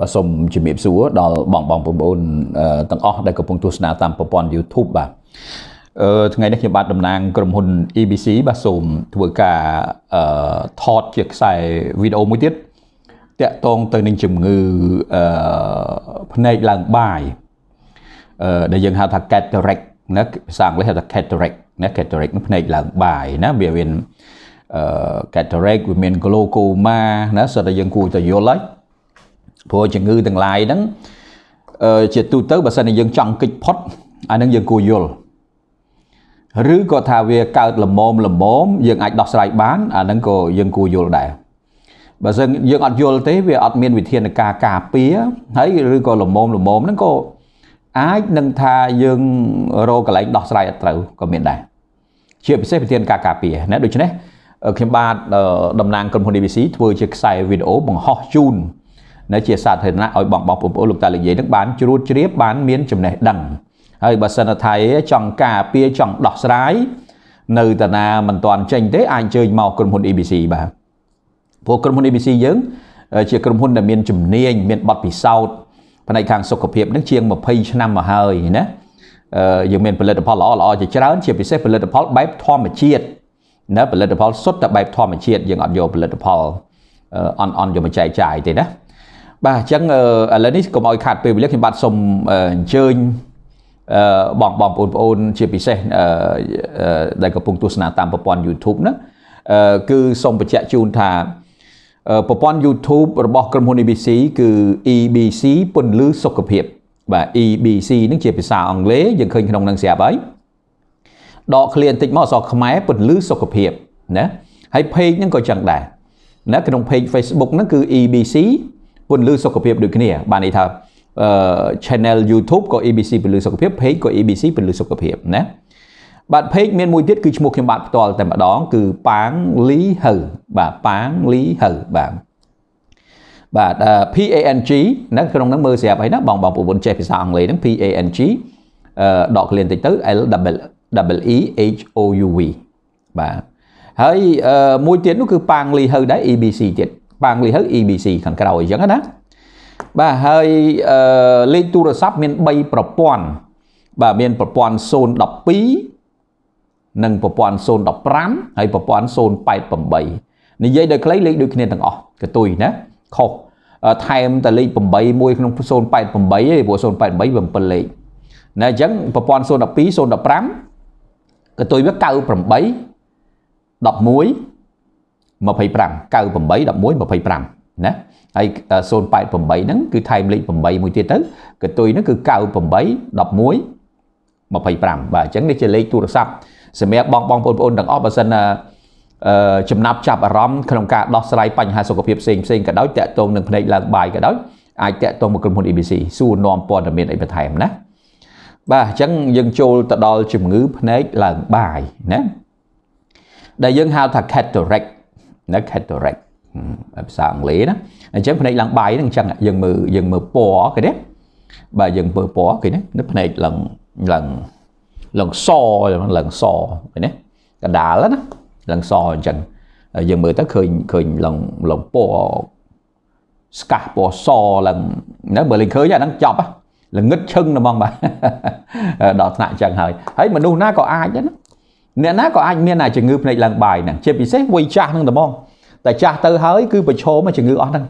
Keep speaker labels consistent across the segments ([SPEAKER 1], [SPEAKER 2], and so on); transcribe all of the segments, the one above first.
[SPEAKER 1] បាទសូមជំរាបសួរដល់បងបងប្អូនទាំងអស់ដែលកំពុងទស្សនាតាមប្រព័ន្ធ YouTube បាទអឺថ្ងៃនេះខ្ញុំបាទតំណាង ក្រុមហ៊ុន EBC បាទសូមធ្វើការអឺថតជាខ្សែវីដេអូមួយទៀតតាក់ទងទៅនឹងជំងឺអឺភ្នែកឡើងបាយអឺដែលយើងហៅថា cataract ណាភាសាអង់គ្លេសហៅថា cataract ណា cataract ភ្នែកឡើងបាយណាវាមានអឺ cataract វាមាន glaucoma ណាសិតតែយើងគួរតែយល់ហើយព្រោះជំងឺទាំងឡាយហ្នឹងជាទូទៅបើសិនជាយើង ចង់គេចផុត អានឹងយើងគួរយល់ឬក៏ថាវាកើតលមមលមមយើងអាចដោះស្រាយបានអានឹងក៏យើងគួរយល់ដែរបើសិនយើងអត់យល់ទេវាអត់មានវិធានការការពារហើយឬក៏លមមលមមហ្នឹងក៏អាចនឹងថាយើងរកកន្លែងដោះស្រាយអត់ត្រូវក៏មានដែរជាពិសេសវិធានការការពារណាដូច្នេះខ្ញុំបាទតំណាងក្រុមហ៊ុន ABC ធ្វើជាខ្សែវីដេអូបង្ហោះជូននៅជាសាធារណៈឲ្យបងបងប្អូនលោកតាលោកយាយនឹងបានជ្រួតជ្រាបបានមានចំណេះដឹងហើយបើសិនថាចង់ការពារចង់ដោះស្រាយនៅតាណាមិនទាន់ចេញទេអាចអញ្ជើញមកក្រុមហ៊ុន ABC បាទព្រោះក្រុមហ៊ុន ABC យើងជាក្រុមហ៊ុនដែលមានជំនាញមានបទពិសោធន៍ផ្នែកខាងសុខភាពនឹងជាង20ឆ្នាំមកហើយណាយើងមានផលិតផលល្អល្អជាច្រើនជាពិសេសផលិតផលបែបធម្មជាតិណាផលិតផលសុទ្ធតែបែបធម្មជាតិយើងអត់យកផលិតផលអន់អន់យកមកចែកចាយទេណាបាទអញ្ចឹងឥឡូវនេះកុំឲ្យខាត់ពេលវេលាខ្ញុំបាទសូមអញ្ជើញបងបងប្អូនប្អូនជាពិសេសដែលកំពុងទស្សនាតាមប្រព័ន្ធ YouTube ហ្នឹងគឺសូមបញ្ជាក់ជូនថាប្រព័ន្ធ YouTube របស់ក្រុមហ៊ុន EBC គឺ EBC ពន្លឺសុខភាពបាទ EBC នឹងជាភាសា អង់គ្លេសយើងឃើញក្នុងនឹងស្រាប់ហើយដកឃ្លាបន្តិចមកអក្សរខ្មែរពន្លឺសុខភាពណាហើយ page ហ្នឹងក៏ចឹងដែរណាក្នុង page Facebook ហ្នឹងគឺ EBC ពន្លឺសុខភាពដូចគ្នាបានន័យថា channel YouTube ក៏ ABC ពន្លឺសុខភាព page ក៏ ABC ពន្លឺសុខភាពណាបាទ page មានមួយទៀតគឺឈ្មោះខ្ញុំបាទផ្ទាល់តែម្ដងគឺប៉ាងលីហៅបាទប៉ាងលីហៅបាទបាទ PANG ហ្នឹងក្នុងហ្នឹងមើលស្រាប់ហើយណាបងបងប្រពន្ធចេះភាសាអង់គ្លេសហ្នឹង PANG ដកក្លៀនតិចទៅ L W E H O U V បាទហើយមួយទៀតនោះគឺប៉ាងលីហៅដែរ EBC ទៀតបាទអង់គ្លេសហៅ EBC ខាងក្រោយអញ្ចឹងណាបាទហើយលេខទូរស័ព្ទមាន3ប្រព័ន្ធបាទមានប្រព័ន្ធ012និងប្រព័ន្ធ015ហើយប្រព័ន្ធ088និយាយដល់ខ្លីលេខដូចគ្នាទាំងអស់កតុយណាខុសថែមតែលេខ8មួយក្នុង088ឯងព្រោះ088វា7លេខណាអញ្ចឹងប្រព័ន្ធ012 015កតុយវា98 11 25 98 11 25ណាហើយ088ហ្នឹងគឺថែមលេខ8មួយទៀតទៅកតុយហ្នឹងគឺ98 11 25បាទអញ្ចឹងនេះជាលេខទូរស័ព្ទសម្រាប់បងបងប្អូនទាំងអស់បើសិនណាចំណាប់ចាប់អារម្មណ៍ក្នុងការដោះស្រាយបញ្ហាសុខភាពផ្សេងផ្សេងក៏ដោយតាក់ទងនឹងផ្នែកឡើងបាយក៏ដោយអាចតាក់ទងមកក្រុមហ៊ុន ABC សួរនាំព័ត៌មានអីបន្ថែមណាបាទអញ្ចឹងយើងចូលទៅដល់ជំងឺផ្នែកឡើងបាយណាដែលយើងហៅថា cataract នៅខេត្តតរិចភាសាអង់គ្លេសណាអញ្ចឹងផ្នែកឡើងបាយហ្នឹងអញ្ចឹងយើងមើលយើងមើលពណ៌គេណាបាទយើងមើលពណ៌គេណានៅផ្នែកឡើងឡើងឡើងសឡើងសគេណាកដាលណាឡើងសអញ្ចឹងយើងមើលទៅឃើញឃើញឡើងឡើងពណ៌ស្កាស់ពណ៌សឡើងនៅបើលេងឃើញអាហ្នឹងចប់ហ្នឹងល្ងឹតឈឹងហ្មងបាទដល់ថ្នាក់អញ្ចឹងហើយហើយមនុស្សណាក៏អាចដែរណាអ្នកណាក៏អាចមានអាជំងឺភ្នែកឡើងបាយហ្នឹងជាពិសេសវ័យចាស់ហ្នឹងតែហ្មងតែចាស់ទៅហើយគឺប្រឈមជំងឺអស់ហ្នឹង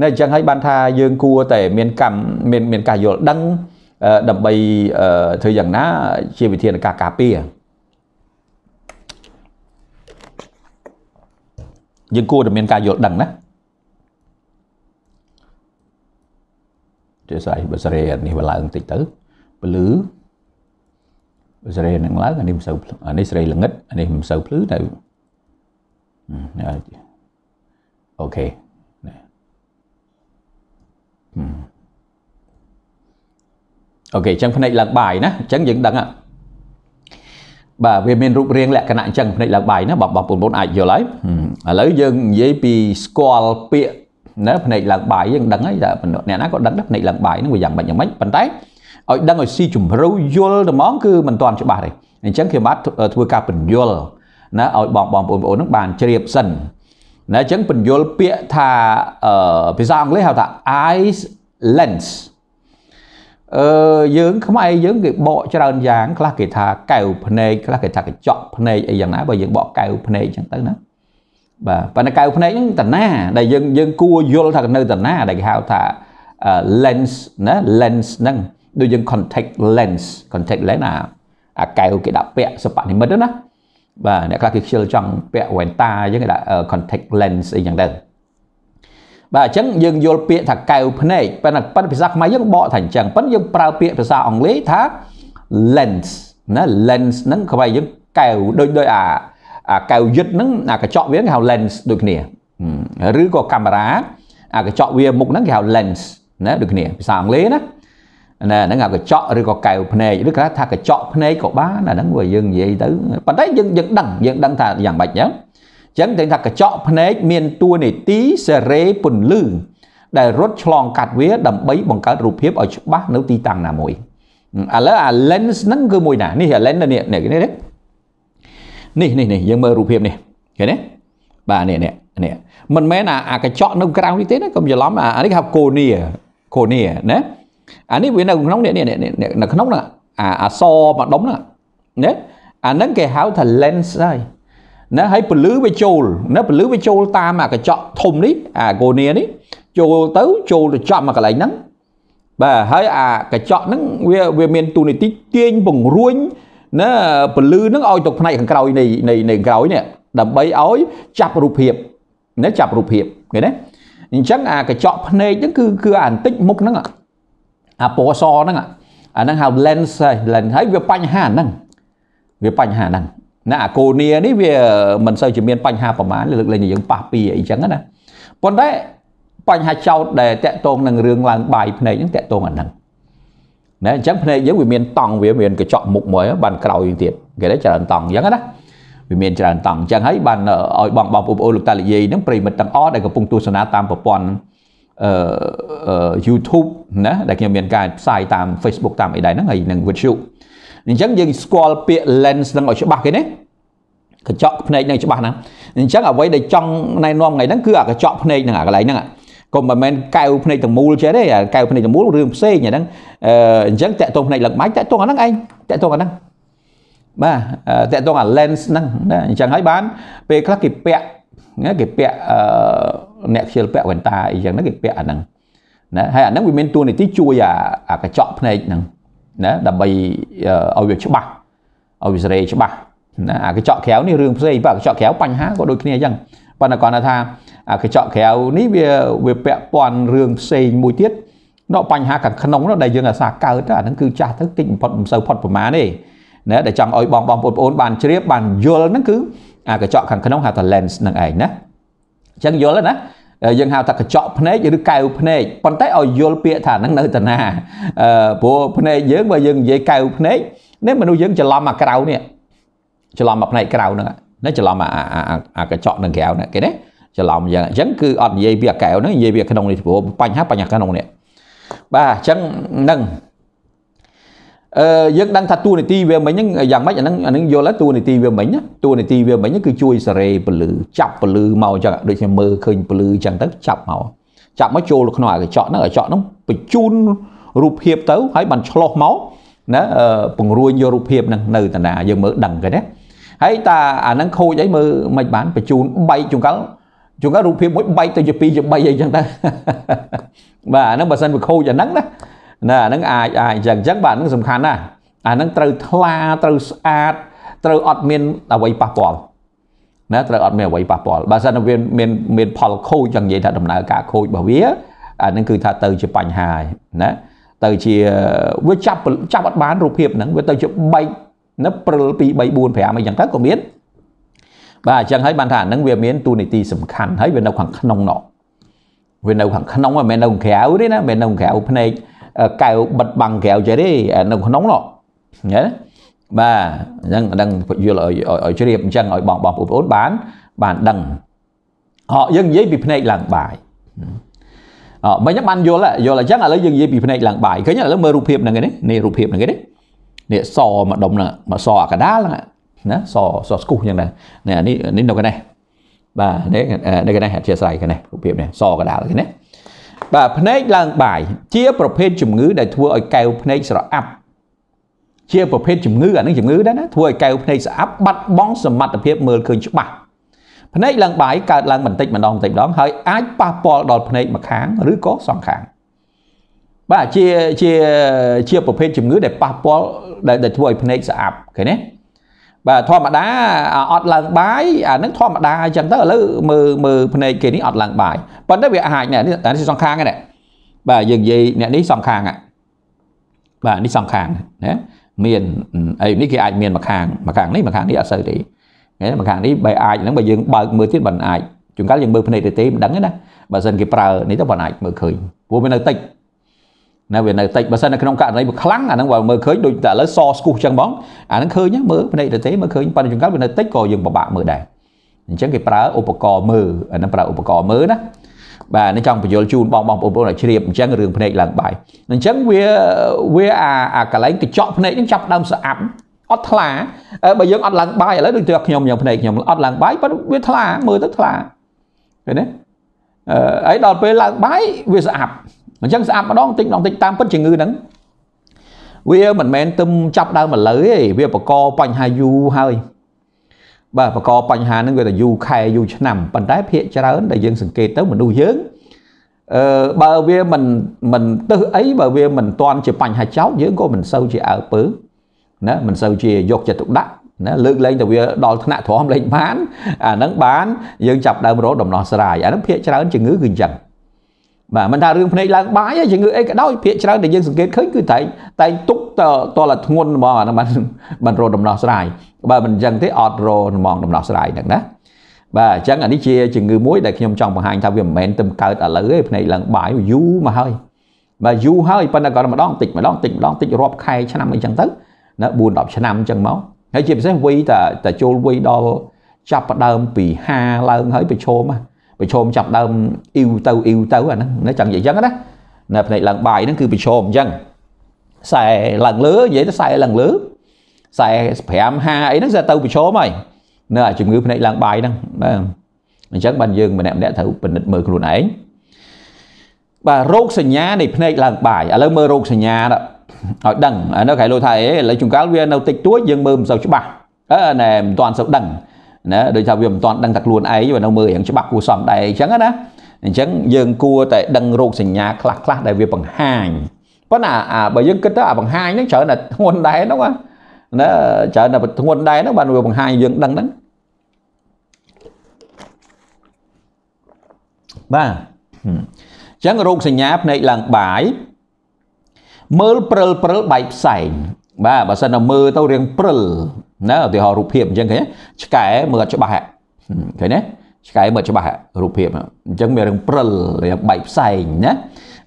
[SPEAKER 1] នៅអញ្ចឹងហើយបានថាយើងគួរតែមានកម្មមានមានការយល់ដឹងដើម្បីធ្វើយ៉ាងណាជាវិធានការការពារយើងគួរតែមានការយល់ដឹងណាទេស្អីបើសរេនេះបើឡើងបន្តិចទៅពលឺសរីនឹងឡើងអានេះមិនសូវអានេះសរីល្ងិតអានេះមិនសូវភ្លឺតែអូខេណាអូខេអញ្ចឹងផ្នែកឡើងបាយណាអញ្ចឹងយើងដឹងបាទវាមានរូបរាងលក្ខណៈអញ្ចឹងផ្នែកឡើងបាយណាបងប្អូនអាចយល់ហើយឥឡូវយើងនិយាយពីស្គាល់ពាក្យណាផ្នែកឡើងបាយយើងដឹងហើយតែអ្នកណាក៏ដឹងដែរផ្នែកឡើងបាយហ្នឹងវាយ៉ាងម៉េចយ៉ាងម៉េចប៉ុន្តែឲ្យដឹងឲ្យស៊ីជម្រៅយល់ត្មងគឺមិនទាន់ច្បាស់ទេអញ្ចឹងខ្ញុំបាទធ្វើការពន្យល់ណាឲ្យបងបងប្អូនបងប្អូននឹងបានជ្រាបសិនណាអញ្ចឹងពន្យល់ពាក្យថាភាសាអង់គ្លេសហៅថា eyes lens អឺយើងខ្មែរយើងគេបកច្រើនយ៉ាងខ្លះគេថាកែវភ្នែកខ្លះគេថាកញ្ចក់ភ្នែកអីយ៉ាងណាបើយើងបកកែវភ្នែកអញ្ចឹងទៅណាបាទប៉ុន្តែកែវភ្នែកហ្នឹងតាណា ដែលយើងយើងគួរយល់ថានៅតាណាដែលគេហៅថា lens ណា lens ហ្នឹងដូចយើង contact lens contact lens អាអាកែវគេដាក់ពាក់សិប្បនិមិត្តណាបាទអ្នកខ្លះគេខ្ជិលចង់ពាក់វ៉ែនតាអញ្ចឹងគេដាក់ contact lens អីចឹងទៅបាទអញ្ចឹងយើងយល់ពាក្យថាកែវភ្នែកប៉ុន្តែប៉ុន្តែភាសាខ្មែរយើងបកថាអញ្ចឹងប៉ុន្តែយើងប្រើពាក្យភាសាអង់គ្លេសថា lens ណា lens ហ្នឹងខ្មែរយើងកែវដូចដូចអាអាកែវយឹតហ្នឹងអាកញ្ចក់វាគេហៅ lens ដូចគ្នាឬក៏កាមេរ៉ាអាកញ្ចក់វាមុខហ្នឹងគេហៅ lens ណាដូចគ្នាភាសាអង់គ្លេសណាណាហ្នឹងអាកញ្ចក់ឬក៏កែវភ្នែកឬក៏ថាកញ្ចក់ភ្នែកក៏បានអាហ្នឹងវាយើងនិយាយទៅប៉ុន្តែយើងយើងដឹងយើងដឹងថាយ៉ាងម៉េចអញ្ចឹងអញ្ចឹងតែថាកញ្ចក់ភ្នែកមានតួនាទីសេរីពន្លឺដែលរត់ឆ្លងកាត់វា ដើម្បីបង្កើតរូបភាពឲ្យច្បាស់នៅទីតាំងណាមួយឥឡូវអា lens ហ្នឹងគឺមួយណានេះអា lens នេះនេះនេះនេះនេះយើងមើលរូបភាពនេះឃើញទេបាទនេះនេះនេះមិនមែនអាកញ្ចក់នៅក្រៅនេះទេណាកុំច្រឡំអានេះគេហៅ cornea cornea ណាអានេះវានៅក្នុងនេះនេះនៅក្នុងណាអាអសម្ដុំណាណាអាហ្នឹងគេហៅថា lens ហើយណាហើយពលឺវាចូលណាពលឺវាចូលតាមអាកញ្ចក់ធំនេះអាកូនៀនេះចូលទៅចូលទៅចប់មកកន្លែងហ្នឹងបាទហើយអាកញ្ចក់ហ្នឹងវាវាមានទូនីតិទាញពង្រួញណាពលឺហ្នឹងឲ្យទៅផ្នែកខាងក្រោយនៃនៃនៃក្រោយនេះដើម្បីឲ្យចាប់រូបភាពណាចាប់រូបភាពឃើញទេអញ្ចឹងអាកញ្ចក់ភ្នែកហ្នឹងគឺគឺអាបន្តិចមុខហ្នឹងអាពណ៌សហ្នឹងអាហ្នឹងហៅ lens ហើយ lens ហើយវាបញ្ហាហ្នឹងវាបញ្ហាហ្នឹងណាអាកូនីនេះវាមិនសូវជាមាន បញ្ហាប្រមាណលើកលែងតែយើងប៉ះពីអីចឹងណាប៉ុន្តែបញ្ហាចោតដែលតកតងនឹងរឿងឡើងបាយភ្នែកហ្នឹងតកតងអាហ្នឹងណាអញ្ចឹងភ្នែកយើងវាមានតង់វាមានកញ្ចក់មុខមួយបានក្រោយទៀតគេដែរច្រើនតង់អញ្ចឹងណាវាមានច្រើនតង់អញ្ចឹងហើយបានឲ្យបងបងប្អូនលោកតាលាយហ្នឹងប្រិមិត្តទាំងអស់ដែលកំពុងទស្សនាតាមប្រព័ន្ធ YouTube ណាដែលខ្ញុំមានការផ្សាយតាម Facebook តាមអីដែរហ្នឹងហើយនឹង YouTube អញ្ចឹងយើងស្គាល់ពាក្យ lens ហ្នឹងឲ្យច្បាស់គេណាកញ្ចក់ភ្នែកហ្នឹងច្បាស់ណាស់អញ្ចឹងអ្វីដែលចង់ណែនាំថ្ងៃហ្នឹងគឺអាកញ្ចក់ភ្នែកហ្នឹងអាកន្លែងហ្នឹងកុំមិនមែនកែវភ្នែកទាំងមូលចេះទេអាកែវភ្នែកទាំងមូលរឿងផ្សេងអាហ្នឹងអញ្ចឹងតាក់ទងភ្នែកលឹកម៉ាច់តាក់ទងអាហ្នឹងឯងតាក់ទងអាហ្នឹងបាទតាក់ទងអា lens ហ្នឹងណាអញ្ចឹងហើយបានពេលខ្លះគេពាក់គេពាក់អឺអ្នកខ្ជិលពាក់វ៉ែនតាអីយ៉ាងហ្នឹងគេពាក់អាហ្នឹងណាហើយអាហ្នឹងវាមានតួនាទីជួយអាអាកញ្ចក់ភ្នែកហ្នឹងណាដើម្បីឲ្យវាច្បាស់ឲ្យវាសេរីច្បាស់ណាអាកញ្ចក់ក្រៅនេះរឿងផ្សេងបើអាកញ្ចក់ក្រៅបញ្ហាក៏ដូចគ្នាអញ្ចឹងប៉ុន្តែគាត់ថាអាកញ្ចក់ក្រៅនេះវាវាពាក់ព័ន្ធរឿងផ្សេងមួយទៀតដល់បញ្ហាខាងក្នុងនោះដែលយើងអាសាកើតទៅអាហ្នឹងគឺចាស់ទៅតិចបំផុតមិនសូវផុតប្រមាណទេណាដែលចង់ឲ្យបងបងប្អូនបានជ្រាបបានយល់ហ្នឹងគឺអាកញ្ចក់ខាងក្នុងហៅថា lens ហ្នឹងឯងណាអញ្ចឹងយល់ទេណាយើងហៅថាកញ្ចក់ភ្នែកឬកែវភ្នែកប៉ុន្តែឲ្យយល់ពាក្យថាហ្នឹងនៅតាណាអឺព្រោះភ្នែកយើងបើយើងនិយាយកែវភ្នែកនេះមនុស្សយើងច្រឡំអាក្រៅនេះច្រឡំអាផ្នែកក្រៅហ្នឹងណាច្រឡំអាអាកញ្ចក់នឹងក្រៅហ្នឹងគេណាច្រឡំយ៉ាងអញ្ចឹងគឺអត់និយាយពីអាកែវហ្នឹងនិយាយពីក្នុងនេះព្រោះបញ្ហាបញ្ហាក្នុងនេះបាទអញ្ចឹងហ្នឹងយើងដឹងថាតួនាទីវាមិញហ្នឹងយ៉ាងម៉េចអាហ្នឹងអាហ្នឹងយល់ហើយតួនាទីវាមិញតួនាទីវាមិញគឺជួយសេរីពលឺចាប់ពលឺមកអញ្ចឹងដូចខ្ញុំមើលឃើញពលឺអញ្ចឹងទៅចាប់មកចាប់មកចូលក្នុងកញ្ចក់ហ្នឹងកញ្ចក់ហ្នឹងបញ្ជូនរូបភាពទៅហើយបានឆ្លោះមកណាពង្រួញយករូបភាពហ្នឹងនៅតាណាយើងមើលដឹងគេណាហើយតាអាហ្នឹងខូចអីមើលមិនបានបញ្ជូនបែកចង្កល់ចង្កល់រូបភាពមួយបែកទៅជា2ជា3អីចឹងទៅបាទអាហ្នឹងបើសិនវាខូចអាហ្នឹងណាណាអាហ្នឹងអាចអាចអញ្ចឹងអញ្ចឹងបាទហ្នឹងសំខាន់ណាអាហ្នឹងត្រូវថ្លាត្រូវស្អាតត្រូវអត់មានអ្វីប៉ះពាល់ណាត្រូវអត់មានអ្វីប៉ះពាល់បើសិនវាមានមានផលខូចយ៉ាងនិយាយថាដំណើរការខូចរបស់វាអានឹងគឺថាទៅជាបញ្ហាហើយណាទៅជាវាចាប់ចាប់អត់បានរូបភាពហ្នឹងវាទៅជាបែកណាព្រិល2 3 4 5អីចឹងទៅក៏មានបាទអញ្ចឹងហើយបានថាអានឹងវាមានទូនីតិសំខាន់ហើយវានៅខាងក្នុងណោះវានៅខាងក្នុងមិនមែននៅក្រៅទេណាមិនមែននៅក្រៅភ្នែកកែវបិទបាំងក្រៅចេះទេនៅក្នុងនោះណាបាទអញ្ចឹងដឹងយល់ឲ្យឲ្យជ្រាបអញ្ចឹងឲ្យបងបងប្អូនបាន បានដឹងអោយើងនិយាយពីភ្នែកឡើងបាយអមិញបានយល់យល់អញ្ចឹងឥឡូវយើងនិយាយពីភ្នែកឡើងបាយឃើញឥឡូវមើលរូបភាពហ្នឹងឯនេះនេះរូបភាពហ្នឹងឯនេះនេះសម្ដុំហ្នឹងមកសអាកដាលហ្នឹងណាសសស្គូសយ៉ាងណានេះនេះនៅកណេះបាទនេះនៅកណេះអធិស្ឋានកណេះរូបភាពនេះសកដាលកណេះបាទភ្នែកឡើងបាយជាប្រភេទជំងឺដែលធ្វើឲ្យកែវភ្នែកស្រអាប់ជាប្រភេទជំងឺអានឹងជំងឺដែរណាធ្វើឲ្យកែវភ្នែកស្អាប់បាត់បង់សមត្ថភាពមើលឃើញច្បាស់ភ្នែកឡើងបាយកើតឡើងបន្តិចម្ដងបន្តិចម្ដងហើយអាចប៉ះពាល់ដល់ភ្នែកម្ខាងឬក៏សងខាងបាទជាជាជាប្រភេទជំងឺដែលប៉ះពាល់ដែលធ្វើឲ្យភ្នែកស្អាប់ឃើញទេបាទធម្មតាអត់ឡើងបាយអានឹងធម្មតាអញ្ចឹងទៅឥឡូវមើលមើលភ្នែកគេនេះអត់ឡើងបាយប៉ុន្តែវាអាចនេះអានេះសងខាងហ្នឹងបាទយើងនិយាយអ្នកនេះសងខាងបាទនេះសងខាងណាមានអីនេះគេអាចមានមួយខាងមួយខាងនេះមួយខាងនេះអត់សូវទេមួយខាងនេះបើអាចហ្នឹងបើយើង បើកមើលទៀតមិនអាចជួនកាលយើងមើលភ្នែកទៅទេមិនដឹងទេណាបើសិនគេប្រើនេះទៅមិនអាចមើលឃើញព្រោះវានៅតិចណាវានៅតិចបើសិននៅក្នុងករណីវាខ្លាំងអាហ្នឹងបើមើលឃើញដូចតែឥឡូវសស្គូសចឹងហ្មងអាហ្នឹងឃើញមើលភ្នែកទៅទេមើលឃើញប៉ណ្ណចង្កឹះវានៅតិចក៏យើងពិបាកមើលដែរអញ្ចឹងគេប្រើឧបករណ៍មើលអាហ្នឹងប្រើឧបករណ៍មើលណាបាទនេះចង់បញ្យលជូនបងបងប្អូនឲ្យជ្រាបអញ្ចឹងរឿងភ្នែកឡើងបាយអញ្ចឹងវាវាអាអាកលែងកញ្ចក់ភ្នែកហ្នឹងចាប់ដើមស្អាប់អត់ថ្លាបើយើងអត់ឡើងបាយឥឡូវដូចតែខ្ញុំយ៉ាងភ្នែកខ្ញុំអត់ឡើងបាយប៉ុន្តែវាថ្លាមើលទៅថ្លាឃើញទេអឺហើយដល់ពេលឡើងបាយវាស្អាប់អញ្ចឹងស្អាតម្ដងតិចម្ដងតិចតាមពិតជំងឺហ្នឹងវាមិនមែនទឹមចាប់ដើមឥឡូវទេវាបង្កបញ្ហាយូរហើយបាទបង្កបញ្ហាហ្នឹងវាតែយូរខែយូរឆ្នាំប៉ុន្តែភាកច្រើនដែលយើងសង្កេតទៅមនុស្សយើងអឺបើវាមិនមិនទឹះអីបើវាមិនតន់ជាបញ្ហាចោតយើងក៏មិនសូវជាអើពើណាមិនសូវជាយកចិត្តទុកដាក់ណាលើកលែងតែវាដល់ថ្នាក់ទ្រាំលែងបានអាហ្នឹងបានយើងចាប់ដើមរកដំណោះស្រាយអាហ្នឹងភាកច្រើនជំងឺគឺអញ្ចឹងបាទមិនថារឿងភ្នែកឡើងបាយទេជំងឺអីក៏ដោយភាកច្រើនដែលយើងសង្កេតឃើញគឺតែតែទុកតតលធ្ងន់ហ្មងអាហ្នឹងបានបានរោដំណោះស្រាយបើមិនអញ្ចឹងទេអត់រោហ្មងដំណោះស្រាយហ្នឹងណាបាទអញ្ចឹងអានេះជាជំងឺមួយដែលខ្ញុំចង់បង្ហាញថាវាមិនមែនទៅកើតឥឡូវទេភ្នែកឡើងបាយយូរមកហើយបាទយូរហើយប៉ុន្តែក៏ម្ដងតិចម្ដងតិចម្ដងតិចរាប់ខែឆ្នាំអីចឹងទៅណា4 10ឆ្នាំអញ្ចឹងមកហើយជាពិសេសវ័យតាចូលវ័យដល់ចាប់ផ្ដើមពី5ឡើងហើយប្រឈមហ្នឹងប្រឈមចាប់ដើមអ៊ីវទៅអ៊ីវទៅអាហ្នឹងណាចង់និយាយអញ្ចឹងណានៅផ្នែកឡើងបាយហ្នឹងគឺប្រឈមអញ្ចឹងខ្សែឡើងលើនិយាយទៅខ្សែឡើងលើខ្សែ5 5អីហ្នឹងគឺទៅប្រឈមហើយនៅអាជំងឺផ្នែកឡើងបាយហ្នឹងបាទអញ្ចឹងបានយើងម្នាក់ម្នាក់ត្រូវពិនិត្យមើលខ្លួនឯងបាទរោគសញ្ញានៃភ្នែកឡើងបាយឥឡូវមើលរោគសញ្ញាដល់ឲ្យដឹងនៅក្រៅលោកថាអេឥឡូវចង្កាល់វានៅតិចតួចយើងមើលមិនសូវច្បាស់អឺណែមិនទាន់សូវដឹងណាដូចថាវាមិនទាន់ដឹងតែខ្លួនឯងបើនៅមើលរឿងច្បាប់គួរសមដែរអញ្ចឹងណាអញ្ចឹងយើងគួរតែដឹងរោគសញ្ញាខ្លះខ្លះដែលវាបង្ហាញប៉ុន្តែអាបើយើងគិតទៅអាបង្ហាញហ្នឹងច្រើនតែធ្ងន់ដែរហ្នឹងណាច្រើនតែធ្ងន់ដែរហ្នឹងបានវាបង្ហាញយើងដឹងហ្នឹងបាទអញ្ចឹងរោគសញ្ញាភ្នែកឡើងបាយមើលព្រិលព្រិលបែកផ្សែងបាទបើសិនតែមើលទៅរឿងព្រិលណាឧទាហរណ៍រូបភាពអញ្ចឹងឃើញឆ្កែមើលអត់ច្បាស់ឃើញទេឆ្កែមើលច្បាស់រូបភាពអញ្ចឹងមានរឿងព្រិលរឿងបែកផ្សែងណា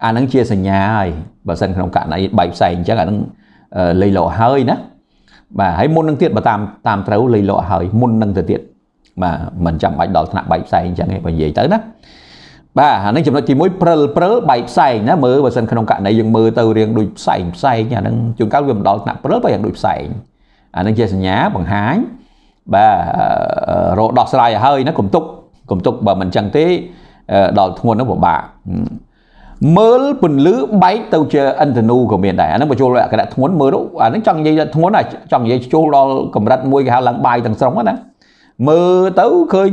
[SPEAKER 1] អាហ្នឹងជាសញ្ញាហើយបើសិនក្នុងករណីបែកផ្សែងអញ្ចឹងអាហ្នឹងលេីលោហើយណាបាទហើយមុននឹងទៀតបើតាមតាមត្រូវលេីលោហើយមុននឹងទៅទៀតបាទមិនចាំបាច់ដល់ថ្នាក់បែកផ្សែងអញ្ចឹងទេបើនិយាយទៅណាបាទអានឹងចំណុចទី1ព្រិលព្រិលបែកផ្សែងណាមើលបើសិនក្នុងករណីយើងមើលទៅរឿងដូចផ្សែងផ្សែងអានឹងជួនកាលវាមិនដល់ថ្នាក់ព្រិលបើយ៉ាងដូចផ្សែងអានឹងជាសញ្ញាបង្ហាញបាទរោដោះស្រាយឲ្យហើយណាកុំទុកកុំទុកបើមិនចឹងទេដល់ធ្ងន់នឹងពិបាកមើលពន្លឺបែកទៅជាអិនធនូក៏មានដែរអានឹងបញ្ចូលលក្ខណៈធ្ងន់មើលអានឹងចង់និយាយធ្ងន់ចង់និយាយចូលដល់កម្រិតមួយគេហៅឡើងបាយទាំងស្រុងណាមើលទៅឃើញ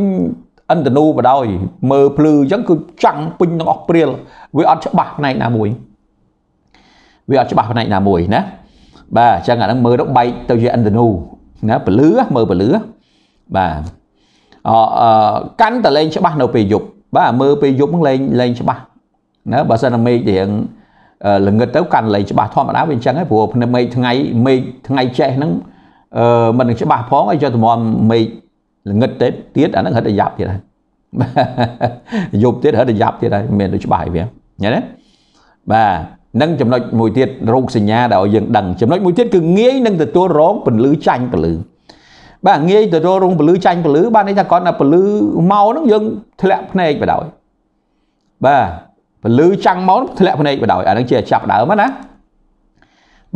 [SPEAKER 1] អិនធនូបដ ாய் មើលភ្លឺអញ្ចឹងគឺចាំងពេញទាំងអស់ព្រាលវាអត់ច្បាស់ផ្នែកណាមួយវាអត់ច្បាស់ផ្នែកណាមួយណាបាទអញ្ចឹងអាហ្នឹងមើលទៅបែកទៅជាឥណ្ឌនូណាពលឺមើលពលឺបាទអឺកាន់តលេងច្បាស់នៅពេលយប់បាទមើលពេលយប់ហ្នឹងលេងលេងច្បាស់ណាបើសិនតែមេឃរៀងល្ងឹតទៅកាន់លេងច្បាស់ធម្មតាវាអញ្ចឹងហើយព្រោះភ្នែកមេឃថ្ងៃមេឃថ្ងៃចេះហ្នឹងអឺมันនឹងច្បាស់ផងហើយចុះតម្រាំមេឃល្ងឹតទៅទៀតអាហ្នឹងហិតតែយ៉ាប់ទៀតហើយយប់ទៀតហិតតែយ៉ាប់ទៀតហើយមិនមែនដូចច្បាស់អីវាញ៉ែណាបាទនិងចំណុចមួយទៀតរោគសញ្ញាដែលឲ្យយើងដឹងចំណុចមួយទៀតគឺងាយនឹងទទួលរងពន្លឺចាញ់ពន្លឺបាទងាយទទួលរងពន្លឺចាញ់ពន្លឺបានន័យថាគាត់ណាពន្លឺមកហ្នឹងយើងធ្លាក់ភ្នែកបដ ாய் បាទពន្លឺចាំងមកធ្លាក់ភ្នែកបដ ாய் អាហ្នឹងជាចាប់ដើមណា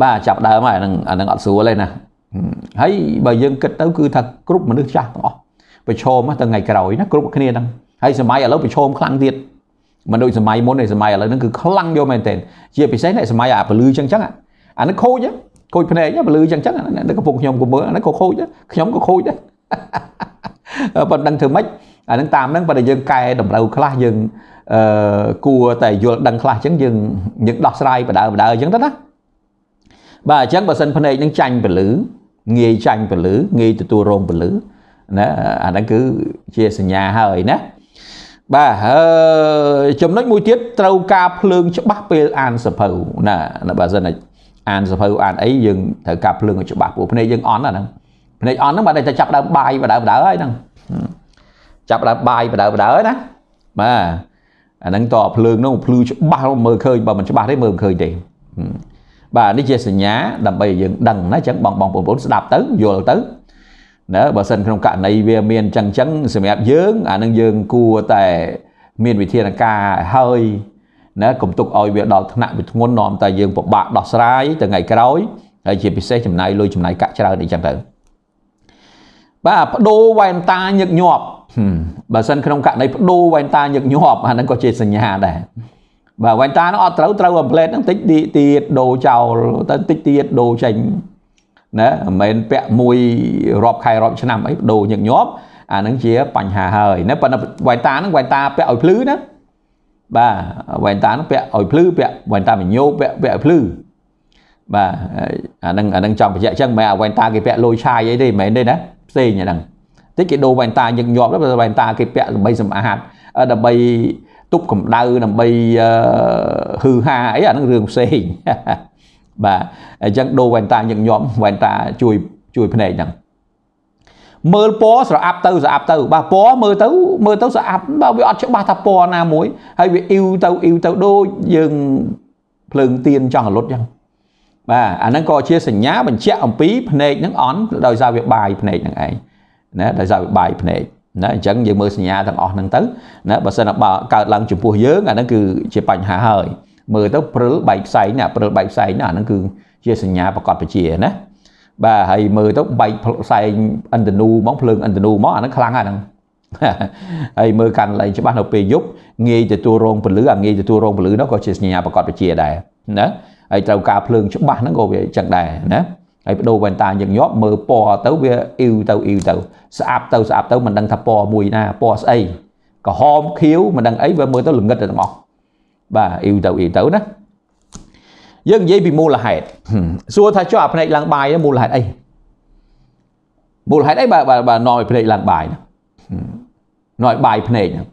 [SPEAKER 1] បាទចាប់ដើមហើយអាហ្នឹងអាហ្នឹងអត់ស្រួលទេណាហើយបើយើងគិតទៅគឺថាគ្រប់មនុស្សចាស់ទាំងអស់ប្រឈមទាំងថ្ងៃក្រោយណាគ្រប់គ្នាហ្នឹងហើយសម័យឥឡូវប្រឈមខ្លាំងទៀតមិនដូចសម័យមុនទេសម័យឥឡូវហ្នឹងគឺខ្លាំងយកមែនទែនជាពិសេសអ្នកសម័យអាពលឺចឹងចឹងអាហ្នឹងខូចខូចភ្នែកពលឺចឹងចឹងអ្នកកំពុងខ្ញុំក៏មើលអាហ្នឹងក៏ខូចខ្ញុំក៏ខូចដែរប៉ុន្តែដឹងធ្វើម៉េចអាហ្នឹងតាមហ្នឹងប៉ុន្តែយើងកែតម្រូវខ្លះយើងអឺគួរតែយល់ដឹងខ្លះចឹងយើងយើងដោះស្រាយបដើបដើចឹងទៅណាបាទអញ្ចឹងបើសិនភ្នែកនឹងចាញ់ពលឺងាយចាញ់ពលឺងាយទទួលរងពលឺណាអាហ្នឹងគឺជាសញ្ញាហើយណាបាទហើយចំណុចមួយទៀតត្រូវការភ្លើងច្បាស់ពេលអានសភៅណាបើសិនអានសភៅអានអីយើងត្រូវការភ្លើងច្បាស់ព្រោះភ្នែកយើងអន់អាហ្នឹងភ្នែកអន់ហ្នឹងបាទតែចាប់ដើមបាយបដៅបដៅហើយហ្នឹងចាប់ដើមបាយបដៅបដៅហើយណាបាទអាហ្នឹងតើភ្លើងនោះភ្លឺច្បាស់មើលឃើញបើមិនច្បាស់ទេមើលមិនឃើញទេបាទនេះជាសញ្ញាដើម្បីយើងដឹងណាអញ្ចឹងបងបងប្អូនស្ដាប់ទៅយល់ទៅណាបើសិនក្នុងករណីវាមានអញ្ចឹងអញ្ចឹងសម្រាប់យើង អានឹងយើងគួរតែមានវិធានការហើយណាកុំទុកឲ្យវាដល់ថ្នាក់វាធ្ងន់នាំតែយើងពិបាកដោះស្រាយទៅថ្ងៃក្រោយហើយជាពិសេសចំណាយលុយចំណាយកាក់ច្រើនអីចឹងទៅបាទបដូរវ៉ែនតាញឹកញាប់បើសិនក្នុងករណីបដូរវ៉ែនតាញឹកញាប់អាហ្នឹងក៏ជាសញ្ញាដែរបាទវ៉ែនតាហ្នឹងអត់ត្រូវត្រូវអំប្លេតហ្នឹងតិចទៀតដូរចោលទៅតិចទៀតដូរចេញណាមិនមែនពាក់មួយរាប់ខែរាប់ឆ្នាំអីបដូរញឹកញាប់អានឹងជាបញ្ហាហើយណាប៉ុន្តែវ៉ៃតាហ្នឹងវ៉ៃតាពាក់ឲ្យភ្លឺណាបាទវ៉ៃតាហ្នឹងពាក់ឲ្យភ្លឺពាក់វ៉ៃតាមញោពាក់ពាក់ឲ្យភ្លឺបាទអានឹងអានឹងចង់បញ្ជាក់អញ្ចឹងមិនមែនអាវ៉ៃតាគេពាក់លុយឆាយអីទេមិនមែនទេណាផ្សេងអាហ្នឹងតិចគេដូរវ៉ែនតាញឹកញាប់ទៅវ៉ែនតាគេពាក់ដើម្បីសម្អាតដើម្បីទប់កម្ដៅដើម្បីហឺហាអីអានឹងរឿងផ្សេងបាទអញ្ចឹងដូរវ៉ែនតាញឹកញាប់វ៉ែនតាជួយជួយភ្នែកហ្នឹងមើលពណ៌ស្រអាប់ទៅស្រអាប់ទៅបាទពណ៌មើលទៅមើលទៅស្រអាប់បាទវាអត់ច្បាស់ថាពណ៌ណាមួយហើយវាអ៊ីវទៅអ៊ីវទៅដូចយើងភ្លើងទៀនចង់រលត់ចឹងបាទអាហ្នឹងក៏ជាសញ្ញាបញ្ជាក់អំពីភ្នែកហ្នឹងអន់ដោយសារវាបាយភ្នែកហ្នឹងឯងណាដោយសារវាបាយភ្នែកណាអញ្ចឹងយើងមើលសញ្ញាទាំងអស់ហ្នឹងទៅណាបើសិនបើកើតឡើងចំពោះយើងអាហ្នឹងគឺជាបញ្ហាហើយមើលទៅព្រិលបែកផ្សែងណាព្រិលបែកផ្សែងណាអាហ្នឹងគឺជាសញ្ញាប្រកបប្រជាណាបាទហើយមើលទៅបែកផ្សែងអន្តនូហ្មងភ្លើងអន្តនូហ្មងអាហ្នឹងខ្លាំងអាហ្នឹងហើយមើលកាន់ឡើងច្បាស់នៅពេលយប់ងាយទទួលរងពលឺអាងាយទទួលរងពលឺនោះក៏ជាសញ្ញាប្រកបប្រជាដែរណាហើយត្រូវការភ្លើងច្បាស់ហ្នឹងក៏វាចឹងដែរណាហើយបដូរវ៉ែនតាញឹកញាប់មើលពណ៌ទៅវាអ៊ីវទៅអ៊ីវទៅស្អាប់ទៅស្អាប់ទៅមិនដឹងថាពណ៌មួយណាពណ៌ស្អីក្រហមខៀវមិនដឹងអីវាមើលទៅល្ងិតទៅទាំងអស់បាទអ៊ីវទៅអ៊ីវទៅណាយើងនិយាយពីមូលហេតុសួរថាចុះអាផ្នែកឡើងបាយមូលហេតុអីមូលហេតុអីបើបើនាំឲ្យភ្នែកឡើងបាយនាំឲ្យបាយភ្នែកហ្នឹង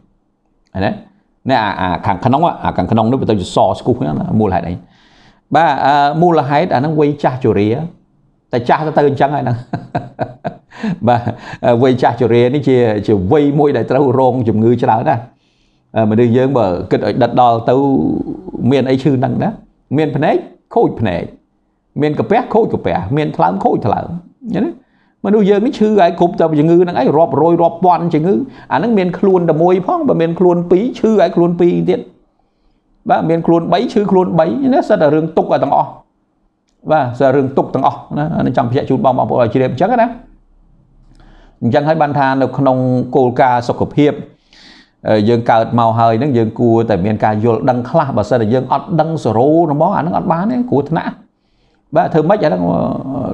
[SPEAKER 1] ណាអាខាងក្នុងអាខាងក្នុងនោះទៅជាសស្គុះហ្នឹងមូលហេតុអីបាទមូលហេតុអាហ្នឹងវ័យចាស់ជរា តែចាស់ទៅទៅអញ្ចឹងហើយហ្នឹងបាទវ័យចាស់ជរានេះជាជាវ័យមួយ ដែលត្រូវរង ជំងឺច្រើនណាស់មនុស្សយើងបើគិតឲ្យដិតដល់ទៅមានអីឈឺហ្នឹងណាមានភ្នែកខូចភ្នែកមានកាពះខូចកាពះមានថ្លើមខូចថ្លើមណាមនុស្សយើងនេះឈឺហើយគ្រប់តែជំងឺហ្នឹងឯងរាប់រយរាប់ពាន់ជំងឺអាហ្នឹង មានខ្លួនតែមួយផងបើមានខ្លួនពីរឈឺហើយខ្លួនពីរទៀតបាទមានខ្លួន3ឈឺខ្លួន3ណាសិតតែរឿងទុកឲ្យទាំងអស់បាទសិតរឿងទុកទាំងអស់ណាអានេះចង់បញ្ជាក់ជូនបងប្អូនឲ្យជ្រាបអញ្ចឹងណាអញ្ចឹងហើយបានថានៅក្នុងគោលការណ៍សុខភាពយើងកើតមកហើយហ្នឹងយើងគួរតែមានការយល់ដឹងខ្លះបើសិនតែយើងអត់ដឹងសរោហ្មងអាហ្នឹងអត់បានទេគ្រោះថ្នាក់បាទធ្វើម៉េចអាហ្នឹង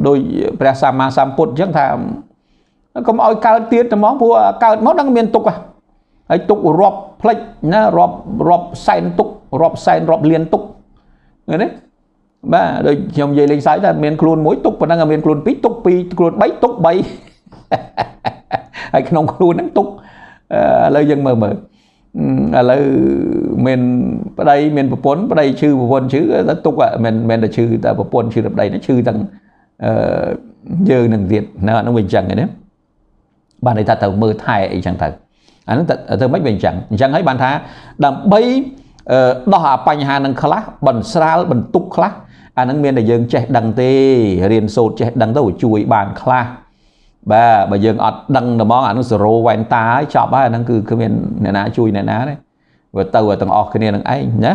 [SPEAKER 1] ដោយព្រះសម្មាសម្ពុទ្ធអញ្ចឹងថាកុំឲ្យកើតទៀតហ្មងព្រោះកើតមកនឹងមានទុកហើយទុករាប់ផ្លិចណារាប់រាប់សែនទុករាប់សែនរាប់លានទុកឃើញទេបាទដូចខ្ញុំនិយាយលេងសើចថាមានខ្លួនមួយទុកប៉ុណ្ណឹងមានខ្លួនពីរទុកពីរខ្លួនបីទុកបីហើយក្នុងខ្លួនហ្នឹងទុកឥឡូវយើងមើលមើលឥឡូវមានប្តីមានប្រពន្ធប្តីឈឺប្រពន្ធឈឺទៅទុកមិនមិនតែឈឺតែប្រពន្ធឈឺតែប្តីឈឺទាំងអឺយើងនឹងទៀតនៅអានោះវាអញ្ចឹងណាបានន័យថាត្រូវមើលថែអីចឹងទៅអានោះទៅមិនវាអញ្ចឹងអញ្ចឹងហើយបានថាដើម្បីដោះអាបញ្ហានឹងខ្លះបន្ស្រាលបន្ទុកខ្លះអានឹងមានតែយើង ចេះដឹងទេរៀនសូត្រចេះដឹងទៅជួយបានខ្លះបាទបើយើងអត់ដឹងតែហ្មងអានោះសេរ៉ូវ៉ែនតាហើយចប់ហើយអាហ្នឹងគឺគ្មានអ្នកណាជួយអ្នកណាទេវាទៅឲ្យទាំងអស់គ្នានឹងឯងណា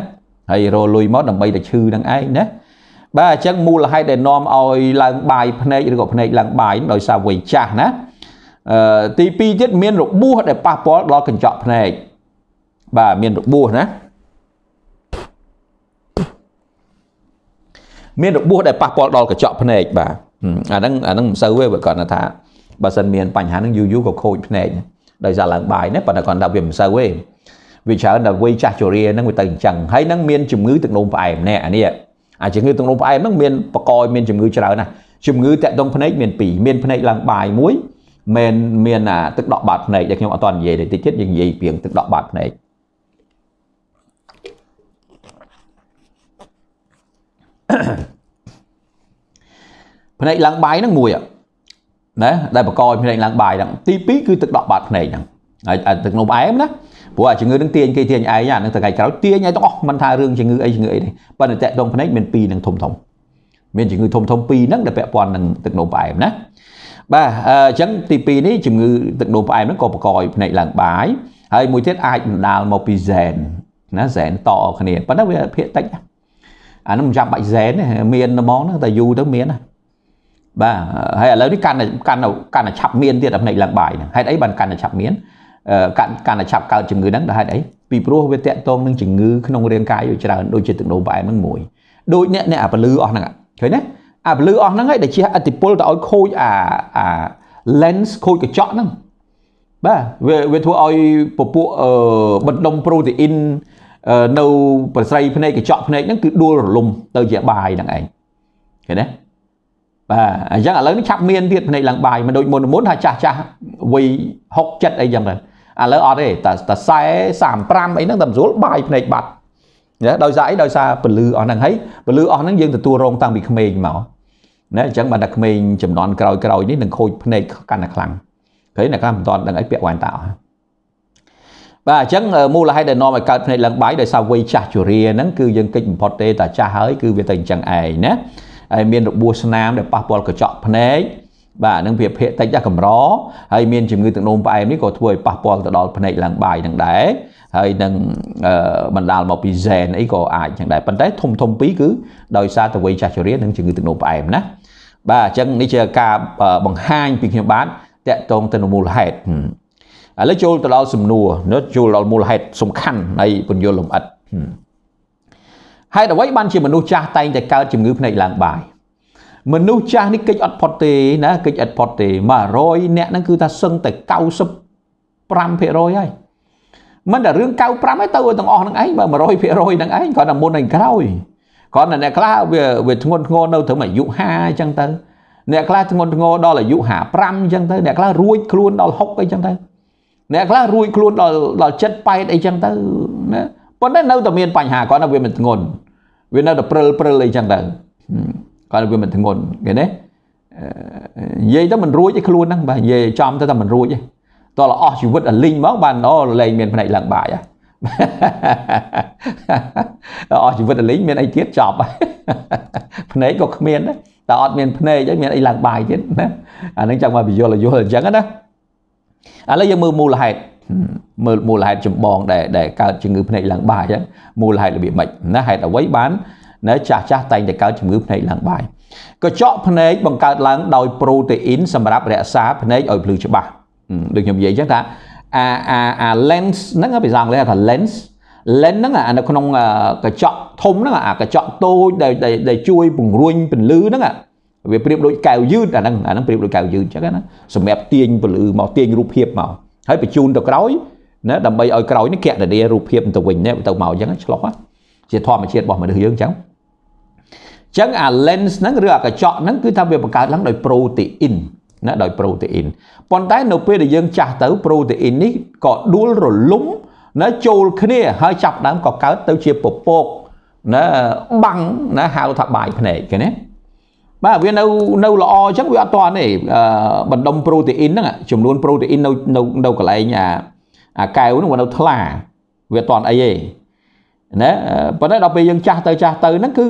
[SPEAKER 1] ហើយរលុយមកដើម្បីតែឈឺនឹងឯងណា បាទអញ្ចឹងមូលហេតុដែលនាំឲ្យឡើងបាយភ្នែកឬក៏ភ្នែកឡើងបាយដោយសារវ័យចាស់ណាអឺទី2ទៀតមានរបួសដែលប៉ះពាល់ដល់កញ្ចក់ភ្នែកបាទមានរបួសណាមានរបួសដែលប៉ះពាល់ដល់កញ្ចក់ភ្នែកបាទអាហ្នឹងអាហ្នឹងមិនសូវទេបើគាត់ថាបើសិនមានបញ្ហានឹងយូរយូរក៏ខូចភ្នែកដោយសារឡើងបាយណាប៉ុន្តែគាត់ថាវាមិនសូវទេវាច្រើនដល់វ័យចាស់ជរាហ្នឹងវាទៅអញ្ចឹងហើយនឹងមានជំងឺទឹកនោមផ្អែមណែអានេះអាជំងឺទឹកនោមផ្អែមហ្នឹងមានបកយមានជំងឺច្រើនណាស់ជំងឺតាក់ទងភ្នែកមាន2មានភ្នែកឡើងបាយមួយមានមានអាទឹកដក់បាតភ្នែកដែលខ្ញុំអត់ទាន់និយាយទេតិចទៀតយើងនិយាយពីទឹកដក់បាតភ្នែកភ្នែកឡើងបាយហ្នឹងមួយអាណាដែលបង្កឲ្យភ្នែកឡើងបាយហ្នឹងទី2គឺទឹកដក់បាត់ភ្នែកហ្នឹងហើយទឹកនោមផ្អែមណាព្រោះអាជំងឺនឹងទាញគេទាញឯងអានឹងថ្ងៃក្រោយទាញឯងទាំងអស់មិនថារឿងជំងឺអីជំងឺអីទេប៉ុន្តែតាក់ទងភ្នែកមាន2នឹងធំធំមានជំងឺធំធំ2ហ្នឹងដែលពាក់ព័ន្ធនឹងទឹកនោមផ្អែមណាបាទអញ្ចឹងទី2នេះជំងឺទឹកនោមផ្អែមហ្នឹងក៏បង្កឲ្យភ្នែកឡើងបាយហើយមួយទៀតអាចបណ្ដាលមកពីហ្សែនណាហ្សែនតគ្នាប៉ុន្តែវាភាកតិចអានឹងមិនចាំបាច់ហ្សែនទេមានហ្មងហ្នឹងតែយូរទៅមានណាបាទហើយឥឡូវនេះកាន់តែកាន់តែកាន់តែឆាប់មានទៀតអាផ្នែកឡើងបាយហ្នឹងហេតុអីបានកាន់តែឆាប់មាន កាន់កាន់តែឆាប់កើតជំងឺហ្នឹងដល់ហេតុអីពីព្រោះវាតាក់ទងនឹងជំងឺក្នុងរាងកាយយូរច្រើនដូចជាទឹកនោមផ្អែមហ្នឹងមួយដូចអ្នកអ្នកអាពលឺអស់ហ្នឹងឃើញទេអាពលឺអស់ហ្នឹងឯងដែលជាអតិពលទៅឲ្យខូចអាអា lens ខូចកញ្ចក់ហ្នឹងបាទវាវាធ្វើឲ្យពពួកបណ្ដុំប្រូតេអ៊ីននៅប្រស័យភ្នែកកញ្ចក់ភ្នែកហ្នឹងគឺដួលរលំទៅជាបាយហ្នឹងឯងឃើញទេបាទអញ្ចឹងឥឡូវនេះឆាប់មានទៀតភ្នែកឡើងបាយមិនដូចមុនមុនថាចាស់ចាស់វ័យ60 70អីចឹងទៅឥឡូវអត់ទេតែតែ45អីហ្នឹងតែស្រួលបាយភ្នែកបាត់ណាដោយសារអីដោយសារពលឺអស់ហ្នឹងហើយពលឺអស់ហ្នឹងយើងទទួលរងតាំងពីក្មេងមកណាអញ្ចឹងបើតែក្មេងចំនួនក្រោយក្រោយនេះនឹងខូចភ្នែកកាន់តែខ្លាំងហើយអ្នកខ្លះមិនទាន់ដឹងអីពាក់វ៉ែនតាអស់បាទអញ្ចឹងមូលហេតុដែលនាំឲ្យកើតភ្នែកឡើងបាយដោយសារវ័យចាស់ជរាហ្នឹងគឺយើងគិតបំផុតទេ តាចាស់ហើយគឺវាទៅអញ្ចឹងឯងណាហើយមានរបួសស្នាមដែលប៉ះពាល់កញ្ចក់ភ្នែកបាទនឹងវាភាកតិចតែកម្រហើយមានជំងឺទឹកនោមផ្អែមនេះក៏ធ្វើឲ្យប៉ះពាល់ទៅដល់ភ្នែកឡើងបាយនឹងដែរហើយនឹងបណ្ដាលមកពីហ្សែនអីក៏អាចចឹងដែរប៉ុន្តែធំធំពីរគឺដោយសារតវ័យចាស់ជរានិងជំងឺទឹកនោមផ្អែមណាបាទអញ្ចឹងនេះជាការបង្ហាញពីខ្ញុំបាទតកតងទៅនឹងមូលហេតុឥឡូូវចូលទៅដល់សំណួរនោះចូលដល់មូលហេតុសំខាន់នៃពន្យល់លម្អិតហេតុអ្វីបានជាមនុស្សចាស់តែងតែកើតជំងឺភ្នែកឡើងបាយមនុស្សចាស់នេះគេចអត់ផុតទេណាគេចអត់ផុតទេ100អ្នកហ្នឹងគឺថាសឹងតែ95%ហើយមិនតែរឿង95ទេទៅឲ្យទាំងអស់ហ្នឹងឯងបើ100%ហ្នឹងឯងគាត់តែមុនឯងក្រោយគាត់តែអ្នកខ្លះវាវាធ្ងន់ធ្ងរនៅត្រឹមអាយុ50អញ្ចឹងទៅអ្នកខ្លះធ្ងន់ធ្ងរដល់អាយុ55អញ្ចឹងទៅអ្នកខ្លះរួចខ្លួនដល់60អីចឹងទៅអ្នកខ្លះរួចខ្លួនដល់ដល់7 8អីចឹងទៅណាប៉ុន្តែនៅតែមានបញ្ហាគាត់ថាវាមិនធ្ងន់វានៅតែព្រិលព្រិលអីចឹងទៅគាត់វាមិនធ្ងន់ឃើញទេនិយាយទៅមិនរួចឯខ្លួនហ្នឹងបាទនិយាយចំទៅតែមិនរួចឯងតោះអស់ជីវិតអលីងហ្មងបានអូលែងមានផ្នែកឡើងបាយហើយអស់ជីវិតអលីងមានអីទៀតចប់ផ្នែកក៏គ្មានដែរតែអត់មានភ្នែកហើយមាន អីឡើងបាយទៀតណាអានឹងចង់មកពយល់យល់អញ្ចឹងណាឥឡូវយើងមើលមូលហេតុមើលមូលហេតុចម្បងដែលដែលកើតជំងឺភ្នែកឡើងបាយហ្នឹងមូលហេតុរបៀបម៉េចណាហេតុអ្វីបាននៅចាស់ចាស់តែងតែកើតជំងឺភ្នែកឡើងបាយកញ្ចក់ភ្នែកបង្កើតឡើងដោយប្រូតេអ៊ីន សម្រាប់រក្សាភ្នែកឲ្យភ្លឺច្បាស់ដូចខ្ញុំនិយាយអញ្ចឹងថាអាអាអា lens ហ្នឹងភាសាអង់គ្លេសថា lens lens ហ្នឹងអានៅក្នុងកញ្ចក់ធំហ្នឹងអាកញ្ចក់តូចដែលដែលជួយពង្រួញ ពន្លឺហ្នឹងវាប្រៀបដូចកែវយឺតអាហ្នឹងអាហ្នឹងប្រៀបដូចកែវយឺតអញ្ចឹងណាសម្រាប់ទាញពន្លឺមកទាញរូបភាពមកហើយបញ្ជូនទៅក្រោយណាដើម្បីឲ្យក្រោយនេះកតនីរូបភាពទៅវិញទៅមកអញ្ចឹងឆ្លោះជាធម្មជាតិរបស់មនុស្សយើងអញ្ចឹងចឹងអា lens ហ្នឹងឬអាកញ្ចក់ហ្នឹងគឺថាវាបង្កើតឡើងដោយប្រូតេអ៊ីនណាដោយប្រូតេអ៊ីនប៉ុន្តែនៅពេលដែលយើង ចាស់ទៅប្រូតេអ៊ីននេះក៏ដួលរលំណាចូលគ្នា ហើយចាប់ដើមក៏កើតទៅជាពពកណាបាំងណាហៅថាបាយភ្នែកគេណាបាទវានៅនៅល្អអញ្ចឹងវាអត់តាន់ទេបណ្ដុំប្រូតេអ៊ីនហ្នឹងចំនួនប្រូតេអ៊ីននៅនៅនៅកន្លែងអាអាកែវហ្នឹងវានៅថ្លាវាអត់តាន់អីទេណាប៉ុន្តែដល់ពេលយើងចាស់ទៅចាស់ទៅហ្នឹងគឺ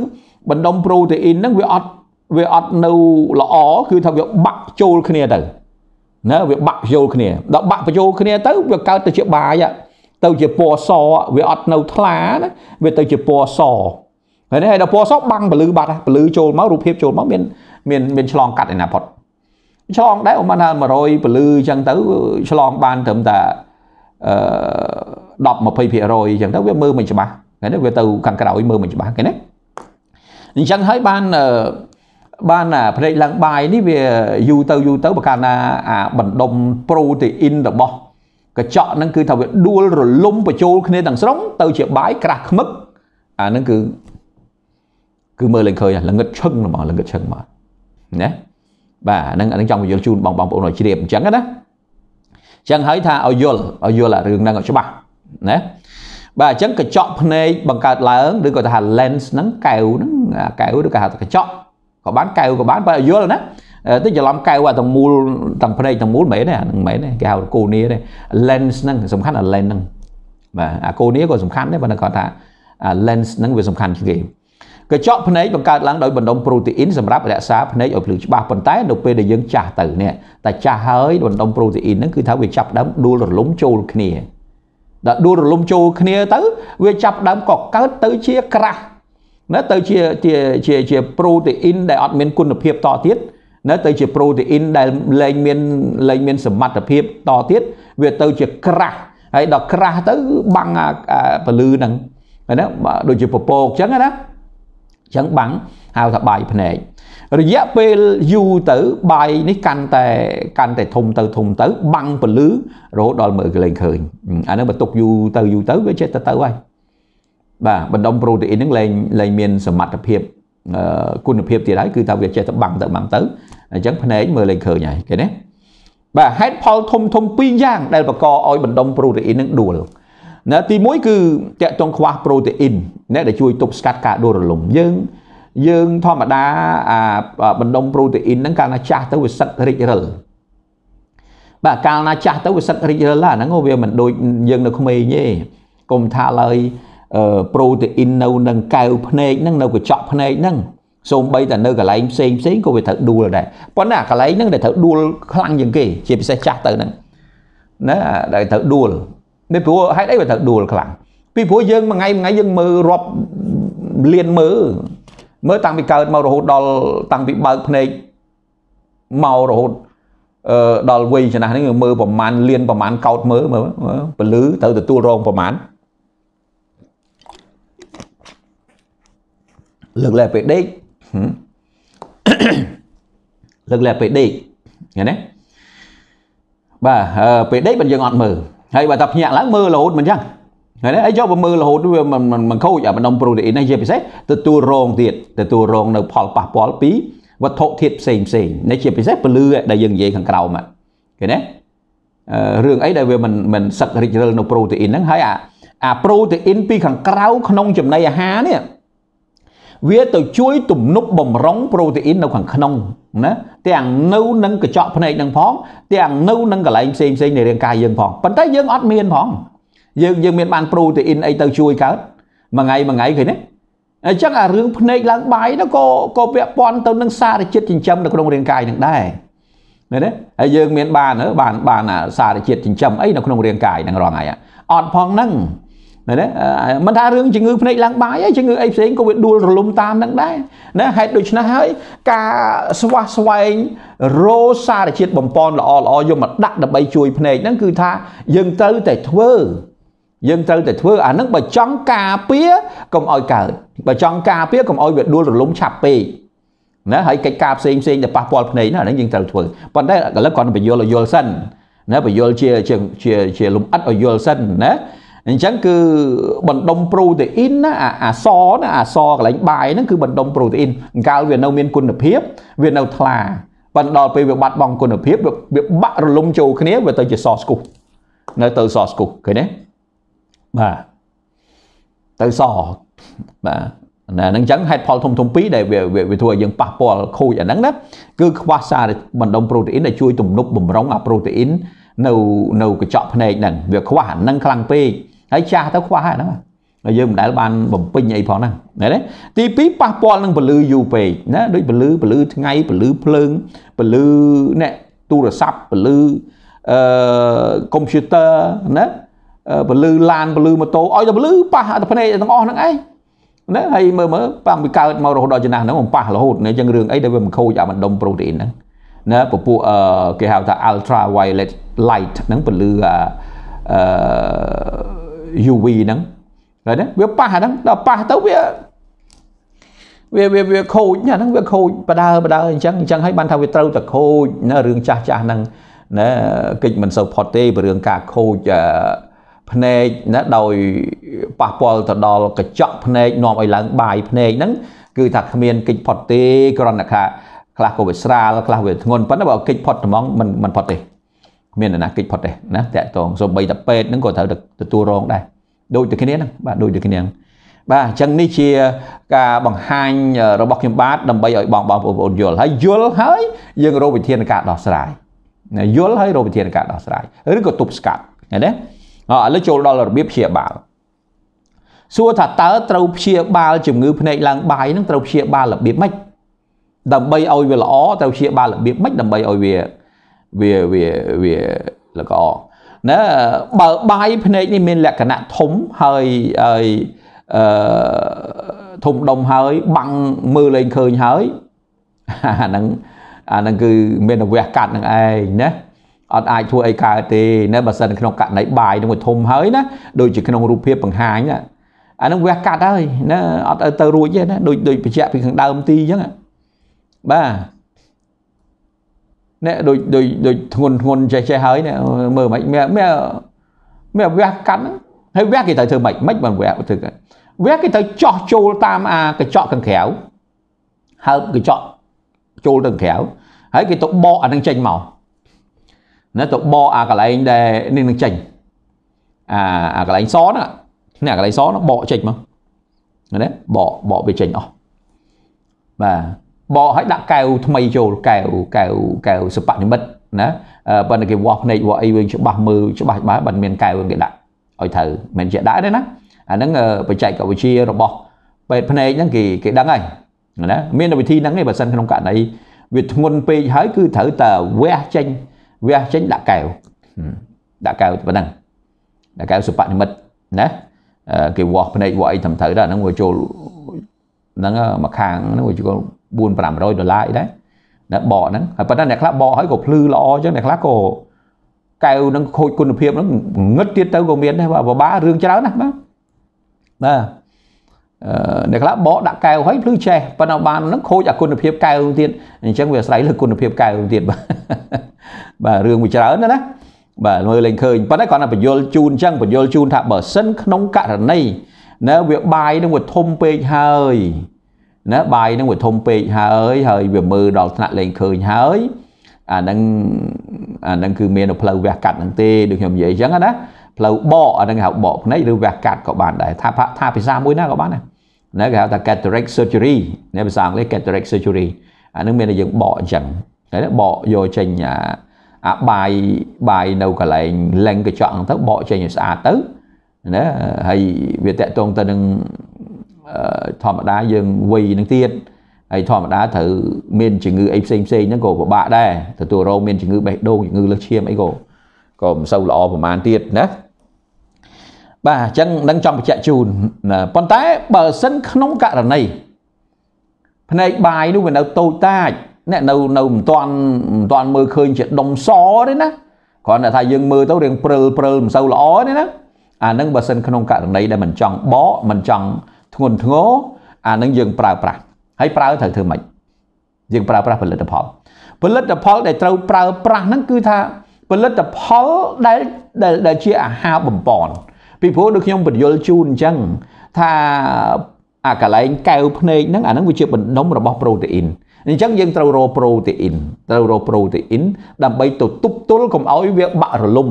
[SPEAKER 1] បណ្ដុំប្រូតេអ៊ីនហ្នឹងវាអត់វាអត់នៅល្អគឺថាវាបាក់ចូលគ្នាទៅណាវាបាក់ចូលគ្នាដល់បាក់បញ្ចូលគ្នាទៅ វាកើតទៅជាបាយទៅជាពណ៌សវាអត់នៅថ្លាណាវាទៅជាពណ៌សហើយនេះឲ្យដល់ពណ៌សបាំងពលឺបាត់ពលឺចូលមករូបភាពចូលមកមានមានមានឆ្លងកាត់ឯណាផុតឆ្លងដែរអូមិនថា100ពលឺអញ្ចឹងទៅឆ្លងបានត្រឹមតែអឺ10 20%អញ្ចឹងទៅវាមើលមិនច្បាស់ហ្នឹងវាទៅខាងក្រោយមើលមិនច្បាស់គេណាអញ្ចឹងហើយបានបានអាផ្នែកឡើងបាយនេះវាយូរទៅយូរទៅបើកាលណាអាបណ្ដុំប្រូតេអ៊ីនរបស់កញ្ចក់ហ្នឹងគឺថាវាដួលរលំបញ្ចូលគ្នាទាំងស្រុងទៅជាបាយក្រាស់ខ្មឹកអាហ្នឹងគឺគឺមើលឡើងឃើញល្ងឹតឈឹងហ្មងល្ងឹតឈឹងមកណាបាទហ្នឹងអានឹងចង់ពន្យល់ជូនបងបងប្អូនឲ្យជ្រាបអញ្ចឹងណាអញ្ចឹងហើយថាឲ្យយល់ឲ្យយល់អារឿងហ្នឹងឲ្យច្បាស់ណាបាទអញ្ចឹងកញ្ចក់ភ្នែកបង្កើតឡើងឬក៏ថា lens ហ្នឹងកែវហ្នឹងកែវឬក៏ហៅថាកញ្ចក់ក៏បានកែវក៏បានបើយល់ណាទៅច្រឡំកែវអាទាំងមូលទាំងភ្នែកទាំងមូលមិនមែនទេអាហ្នឹងមិនមែនទេគេហៅកូនីទេ lens ហ្នឹងសំខាន់អា lens ហ្នឹងបាទអាកូនីក៏សំខាន់ដែរប៉ុន្តែគាត់ថា lens ហ្នឹងវាសំខាន់ជាងគេកញ្ចក់ភ្នែកបង្កើតឡើងដោយបណ្ដុំប្រូតេអ៊ីនសម្រាប់រក្សាភ្នែកឲ្យភ្លឺច្បាស់ប៉ុន្តែនៅពេលដែលយើងចាស់ទៅនេះតែចាស់ហើយបណ្ដុំប្រូតេអ៊ីនហ្នឹងគឺថាវាចាប់ដើមដួលរលំចូលគ្នាដល់ដួលរលំចូលគ្នាទៅវាចាប់ដើមក៏កើតទៅជាក្រាស់ណាទៅជាជាជាជាប្រូតេអ៊ីនដែលអត់មានគុណភាពតទៀតណាទៅជាប្រូតេអ៊ីនដែលលែងមានលែងមានសមត្ថភាពតទៀតវាទៅជាក្រាស់ហើយដល់ក្រាស់ទៅបាំងអាពលឺហ្នឹងណាដូចជាពពកអញ្ចឹងណាចឹងបាំងហៅថាបាយភ្នែករយៈពេលយូរទៅបាយនេះកាន់តែកាន់តែធំទៅធំទៅបាំងពលឺរហូតដល់មើលកលែងឃើញអានេះបើទុកយូរទៅយូរទៅវាចេះទៅទៅហើយបាទបណ្ដុំប្រូតេអ៊ីនហ្នឹងលែងលែងមានសមត្ថភាពគុណភាពទៀតហើយគឺថាវាចេះទៅបាំងទៅបាំងទៅអញ្ចឹងភ្នែកមើលលែងឃើញហើយឃើញទេបាទហេតុផលធំធំពីរយ៉ាងដែលបង្កឲ្យបណ្ដុំប្រូតេអ៊ីននឹងដួលណាទី1គឺតកតងខ្វះប្រូតេអ៊ីនណាដែលជួយទប់ស្កាត់ការដួលរលំយើងយើងធម្មតាអាបណ្ដុំប្រូតេអ៊ីនហ្នឹងកាលណាចាស់ទៅវាសឹករិចរិលបាទកាលណាចាស់ទៅវាសឹករិចរិលហ្នឹងវាមិនដូចយើងនៅក្មេងទេកុំថាឡើយប្រូតេអ៊ីននៅនឹងកែវភ្នែកហ្នឹងនៅកញ្ចក់ភ្នែកហ្នឹងសូម្បីតែនៅកន្លែងផ្សេងផ្សេងក៏វាត្រូវដួលដែរប៉ុន្តែកន្លែងហ្នឹងដែលត្រូវដួលខ្លាំងជាងគេជាពិសេសចាស់ទៅហ្នឹងណាដែលត្រូវដួលនេះព្រោះហេតុអីបើត្រូវដួលខ្លាំងពីព្រោះយើងមួយថ្ងៃមួយថ្ងៃយើងមើលរាប់លានមើលមើលតាំងពីកើតមករហូតដល់តាំងពីបើកភ្នែកមករហូតអឺដល់វ័យចំណាស់ហ្នឹងមើលប្រមាណលានប្រមាណកោតមើលមើលពលឺត្រូវទទួលរងប្រមាណលើកលែពេលដេកលើកលែពេលដេកឃើញទេបាទពេលដេកបើយើងអត់មើលហើយបើតែភ្ញាក់ឡើងមើលរហូតមិនចឹងហើយអីយកបើមើលរហូតវាមិនមិនខូចអាបណ្ដុំប្រូតេអ៊ីននេះជាពិសេសទទួលរងទៀតទទួលរងនៅផលប៉ះពាល់ពីវត្ថុធាតុផ្សេងផ្សេងនេះជាពិសេសពលឺដែលយើងនិយាយខាងក្រោមឃើញទេរឿងអីដែលវាមិនមិនសឹករិចរិលនៅប្រូតេអ៊ីនហ្នឹងហើយអាអាប្រូតេអ៊ីនពី ខាងក្រៅក្នុងចំណីអាហារនេះវាទៅជួយ ទំនប់បំរុងប្រូតេអ៊ីននៅខាងក្នុងណាទាំងនៅនឹងកញ្ចក់ភ្នែកនឹងផង ទាំងនៅនឹងកន្លែងផ្សេងផ្សេងនៃរាងកាយយើងផងប៉ុន្តែយើងអត់មានផងយើងយើងមានបានប្រូតេអ៊ីនអីទៅជួយកើតមួយថ្ងៃមួយថ្ងៃឃើញទេអញ្ចឹងអារឿងភ្នែកឡើងបាយនោះក៏ក៏ពាក់ព័ន្ធទៅនឹងសារជាតិចិញ្ចឹមនៅក្នុងរាងកាយនឹងដែរមែនទេហើយយើងមានបានបានបានសារជាតិចិញ្ចឹមអីនៅក្នុងរាងកាយនឹងរងថ្ងៃអត់ផងហ្នឹងមែនទេមិនថារឿងជំងឺភ្នែកឡើងបាយហើយជំងឺអីផ្សេងក៏វាដួលរលំតាមនឹងដែរណាហេតុដូច្នេះហើយការស្វះស្វែងរោសារជាតិបំពន់ល្អល្អយកមកដាក់ដើម្បីជួយភ្នែកហ្នឹងគឺថាយើងត្រូវតែធ្វើយើងត្រូវតែធ្វើអាហ្នឹងបើចង់ការពារកុំឲ្យកើតបើចង់ការពារកុំឲ្យវាដួលរលំឆាប់ពេកណាហើយកិច្ចការផ្សេងផ្សេងដែលប៉ះពាល់ភ្នែកហ្នឹងអាហ្នឹងយើងត្រូវធ្វើប៉ុន្តែឥឡូវគាត់បញ្យល់ឲ្យយល់សិនណាបញ្យល់ជាជាជាលំអិតឲ្យយល់សិនណាអញ្ចឹងគឺបណ្ដុំប្រូតេអ៊ីនណាអាសណាអាសកន្លែងបាយហ្នឹងគឺបណ្ដុំប្រូតេអ៊ីនអង្កលវានៅ មានគុណភាព វានៅថ្លាប៉ុន្តែដល់ពេលវាបាត់បង់គុណភាពវាបាក់រលំចូលគ្នាវាទៅជាសស្គូសនៅទៅសស្គូសឃើញទេបាទទៅសបាទណាហ្នឹងអញ្ចឹងហេតុផលធំធំពីរដែលវាវាធ្វើឲ្យយើងប៉ះពាល់ខូចអាហ្នឹងណាគឺខ្វះសារបណ្ដុំប្រូតេអ៊ីនដែលជួយទំនប់បំរុងអាប្រូតេអ៊ីន នៅនៅកញ្ចក់ភ្នែកហ្នឹងវា ខ្វះអាហ្នឹងខ្លាំងពេកហើយចាស់ទៅខ្វះហ្នឹងហើយយើងមិនដែលបានបំពេញអីផងហ្នឹងណាទី2ប៉ះពាល់នឹងពលឺយូរពេកណាដូចពលឺពលឺថ្ងៃពលឺភ្លើងពលឺអ្នកទូរស័ព្ទពលឺអឺកុំព្យូទ័រណាពលឺឡានពលឺម៉ូតូឲ្យតែពលឺប៉ះតែភ្នែកទាំងអស់ហ្នឹងឯងណាហើយមើលមើលប៉ះពីកើតមករហូតដល់ចំណាស់ហ្នឹងបំប៉ះរហូតអញ្ចឹងរឿងអីដែលវាមិនខូចអាបណ្ដុំប្រូតេអ៊ីនហ្នឹងណាពពួកគេហៅថា ultraviolet light ហ្នឹងពលឺអឺ UV ហ្នឹងហ្នឹងវាប៉ះអាហ្នឹងដល់ប៉ះទៅវាវាវាវាខូចអាហ្នឹងវាខូចបដើបដើអញ្ចឹងអញ្ចឹងហើយបានថាវាត្រូវតែខូចណារឿងចាស់ចាស់ហ្នឹងណាកិច្ចមិនសូវផុតទេពីរឿងការខូចភ្នែកណាដោយប៉ះពាល់ទៅដល់កញ្ចក់ភ្នែកនាំឲ្យឡើងបាយភ្នែកហ្នឹងគឺថាគ្មានកិច្ចផុតទេគ្រាន់តែខ្លះក៏វាស្រាលខ្លះវាធ្ងន់ប៉ុន្តែបើកិច្ចផុតត្មងមិនមិនផុតទេមានអាណាគិចផុតទេណាតាក់តងសូម្បីតែពេទ្យហ្នឹងក៏ត្រូវទទួលរងដែរដូចតែគ្នាហ្នឹងបាទដូចតែគ្នាហ្នឹងបាទអញ្ចឹងនេះជាការបង្ហាញរបស់ខ្ញុំបាទដើម្បីឲ្យបងបងប្អូនយល់ហើយយល់ហើយយើងរកវិធានការដោះស្រាយយល់ហើយរកវិធានការដោះស្រាយឬក៏ទប់ស្កាត់ឃើញទេអឥឡូវចូលដល់របៀបព្យាបាលសួរថាតើត្រូវព្យាបាលជំងឺភ្នែកឡើងបាយនឹងត្រូវព្យាបាលរបៀបម៉េចដើម្បីឲ្យវាល្អត្រូវព្យាបាលរបៀបម៉េចដើម្បីឲ្យវាវាវាវាល្អណាបើបាយភ្នែកនេះមានលក្ខណៈធំហើយហើយអឺធំដុំហើយបាំងមើលលែងឃើញហើយអាហ្នឹងអាហ្នឹងគឺ មានវះកាត់នឹងឯងណាអត់អាចធ្វើអីកើតទេណាបើសិនក្នុងករណីបាយនឹងធំហើយណាដូចជាក្នុងរូបភាពបង្ហាញណាអានឹងវះកាត់ហើយណាអត់ទៅរួចទេណាដូចដូចបញ្ជាក់ពីខាងដើមទីអញ្ចឹងបាទណែដូចដូចដូចធ្ងន់ធ្ងន់ចេះចេះហើយណែមើលមិនមានមានវះកាត់ហ្នឹងហើយវះគេត្រូវធ្វើម៉េចមិនបានវះធ្វើគេវះគេត្រូវចោះចូលតាមអាកញ្ចក់ខាងក្រៅហើបកញ្ចក់ចូលទៅក្រៅហើយគេទៅបកអានឹងចេញមកណែទៅបកអាកន្លែងដែលនេះនឹងចេញអាអាកន្លែងសហ្នឹងនេះអាកន្លែងសហ្នឹងបកចេញមកណែបកបកវាចេញអស់បាទបកឲ្យដាក់កែវថ្មីចូលកែវកែវកែវសបនិមិត្តណាប៉ុន្តែគេវាស់ភ្នែកវាស់អីវិញច្បាស់មើលច្បាស់បាទមិនមានកែវគេដាក់ឲ្យត្រូវមិនជាដាក់ទេណាអាហ្នឹងបច្ចេកវិទ្យារបស់ពេទ្យភ្នែកហ្នឹងគេគេដឹងហើយណាមានវិធីហ្នឹងឯងបើសិនក្នុងករណីវាធ្ងន់ពេកហើយគឺត្រូវតែវះចេញវះចេញដាក់កែវដាក់កែវប៉ុណ្ណឹងដាក់កែវសុបនិមិត្តណាគេវាស់ភ្នែកវាស់អីត្រឹមត្រូវដល់ហ្នឹងវាចូលហ្នឹងមកខាងហ្នឹងវាចូល4 500ដុល្លារអីដែរដែលបកហ្នឹងហើយប៉ុន្តែអ្នកខ្លះបកហើយក៏ភ្លឺល្អអញ្ចឹងអ្នកខ្លះក៏កែវនឹងខូចគុណភាពហ្នឹងងឹតទៀតទៅក៏មានដែរបាទបបារឿងច្រើនណាស់បាទបាទអឺអ្នកខ្លះបកដាក់កែវហើយភ្លឺចេះប៉ុន្តែបានហ្នឹងខូចអាគុណភាពកែវទៀតអញ្ចឹងវាអាស្រ័យលើគុណភាពកែវទៀតបាទបាទរឿងវាច្រើនណាស់ណាបាទមើលលេងឃើញប៉ុន្តែគ្រាន់តែបញ្យលជូនអញ្ចឹងបញ្យលជូនថាបើសិនក្នុងករណីណាវាបាយនឹងវាធំពេកហើយណាបាយនឹងវាធំពេកហើយហើយវាមើលដល់ថ្នាក់លែងឃើញហើយអានឹងអានឹងគឺមានផ្លូវវះកាត់នឹងទេដូចខ្ញុំនិយាយអញ្ចឹងណាផ្លូវបកអានឹងហៅបកភ្នែកឬវះកាត់ក៏បានដែរថាថាភាសាមួយណាក៏បានដែរណាគេហៅថា cataract surgery ណាភាសាអង់គ្លេស cataract surgery អានឹងមានតែយើងបកអញ្ចឹងហើយបកយកចេញអាអាបាយបាយនៅកន្លែងលែងកញ្ចក់ហ្នឹងទៅបកចេញឲ្យស្អាតទៅណាហើយវាតកតងទៅនឹងធម្មតាយើងវ័យនឹងទៀតហើយធម្មតាត្រូវមានជំងឺអីផ្សេងផ្សេងហ្នឹងក៏ពិបាកដែរទទួលរងមានជំងឺបេះដូងជំងឺលើសឈាមអីក៏ក៏មិនសូវល្អប្រហែលទៀតណាបាទអញ្ចឹងនឹងចង់បញ្ជាក់ជូនប៉ុន្តែបើសិនក្នុងករណីផ្នែកបាយនោះវានៅតូចតាចអ្នកនៅនៅមិនទាន់មិនទាន់មើលឃើញជាដុំសទេណាគ្រាន់តែថាយើងមើលទៅរៀងព្រិលព្រិលមិនសូវល្អទេណាអានឹងបើសិនក្នុងករណីដែលមិនចង់បកមិនចង់ធ្ងន់ធ្ងរអានឹងយើងប្រើប្រាស់ហើយប្រើត្រូវធ្វើម៉េចយើងប្រើប្រាស់ផលិតផលផលិតផល ដែលត្រូវប្រើប្រាស់ហ្នឹងគឺថាផលិតផលដែលដែលជាអាហារបំពន់ពីព្រោះដូចខ្ញុំបញ្យល់ជូនអញ្ចឹងថាអាកលែងកែវភ្នែកហ្នឹងអាហ្នឹងវាជាបណ្ដុំរបស់ប្រូតេអ៊ីនអញ្ចឹងយើងត្រូវរកប្រូតេអ៊ីនត្រូវរកប្រូតេអ៊ីន ដើម្បីទៅទប់ទល់កុំឲ្យវាបាក់រលំ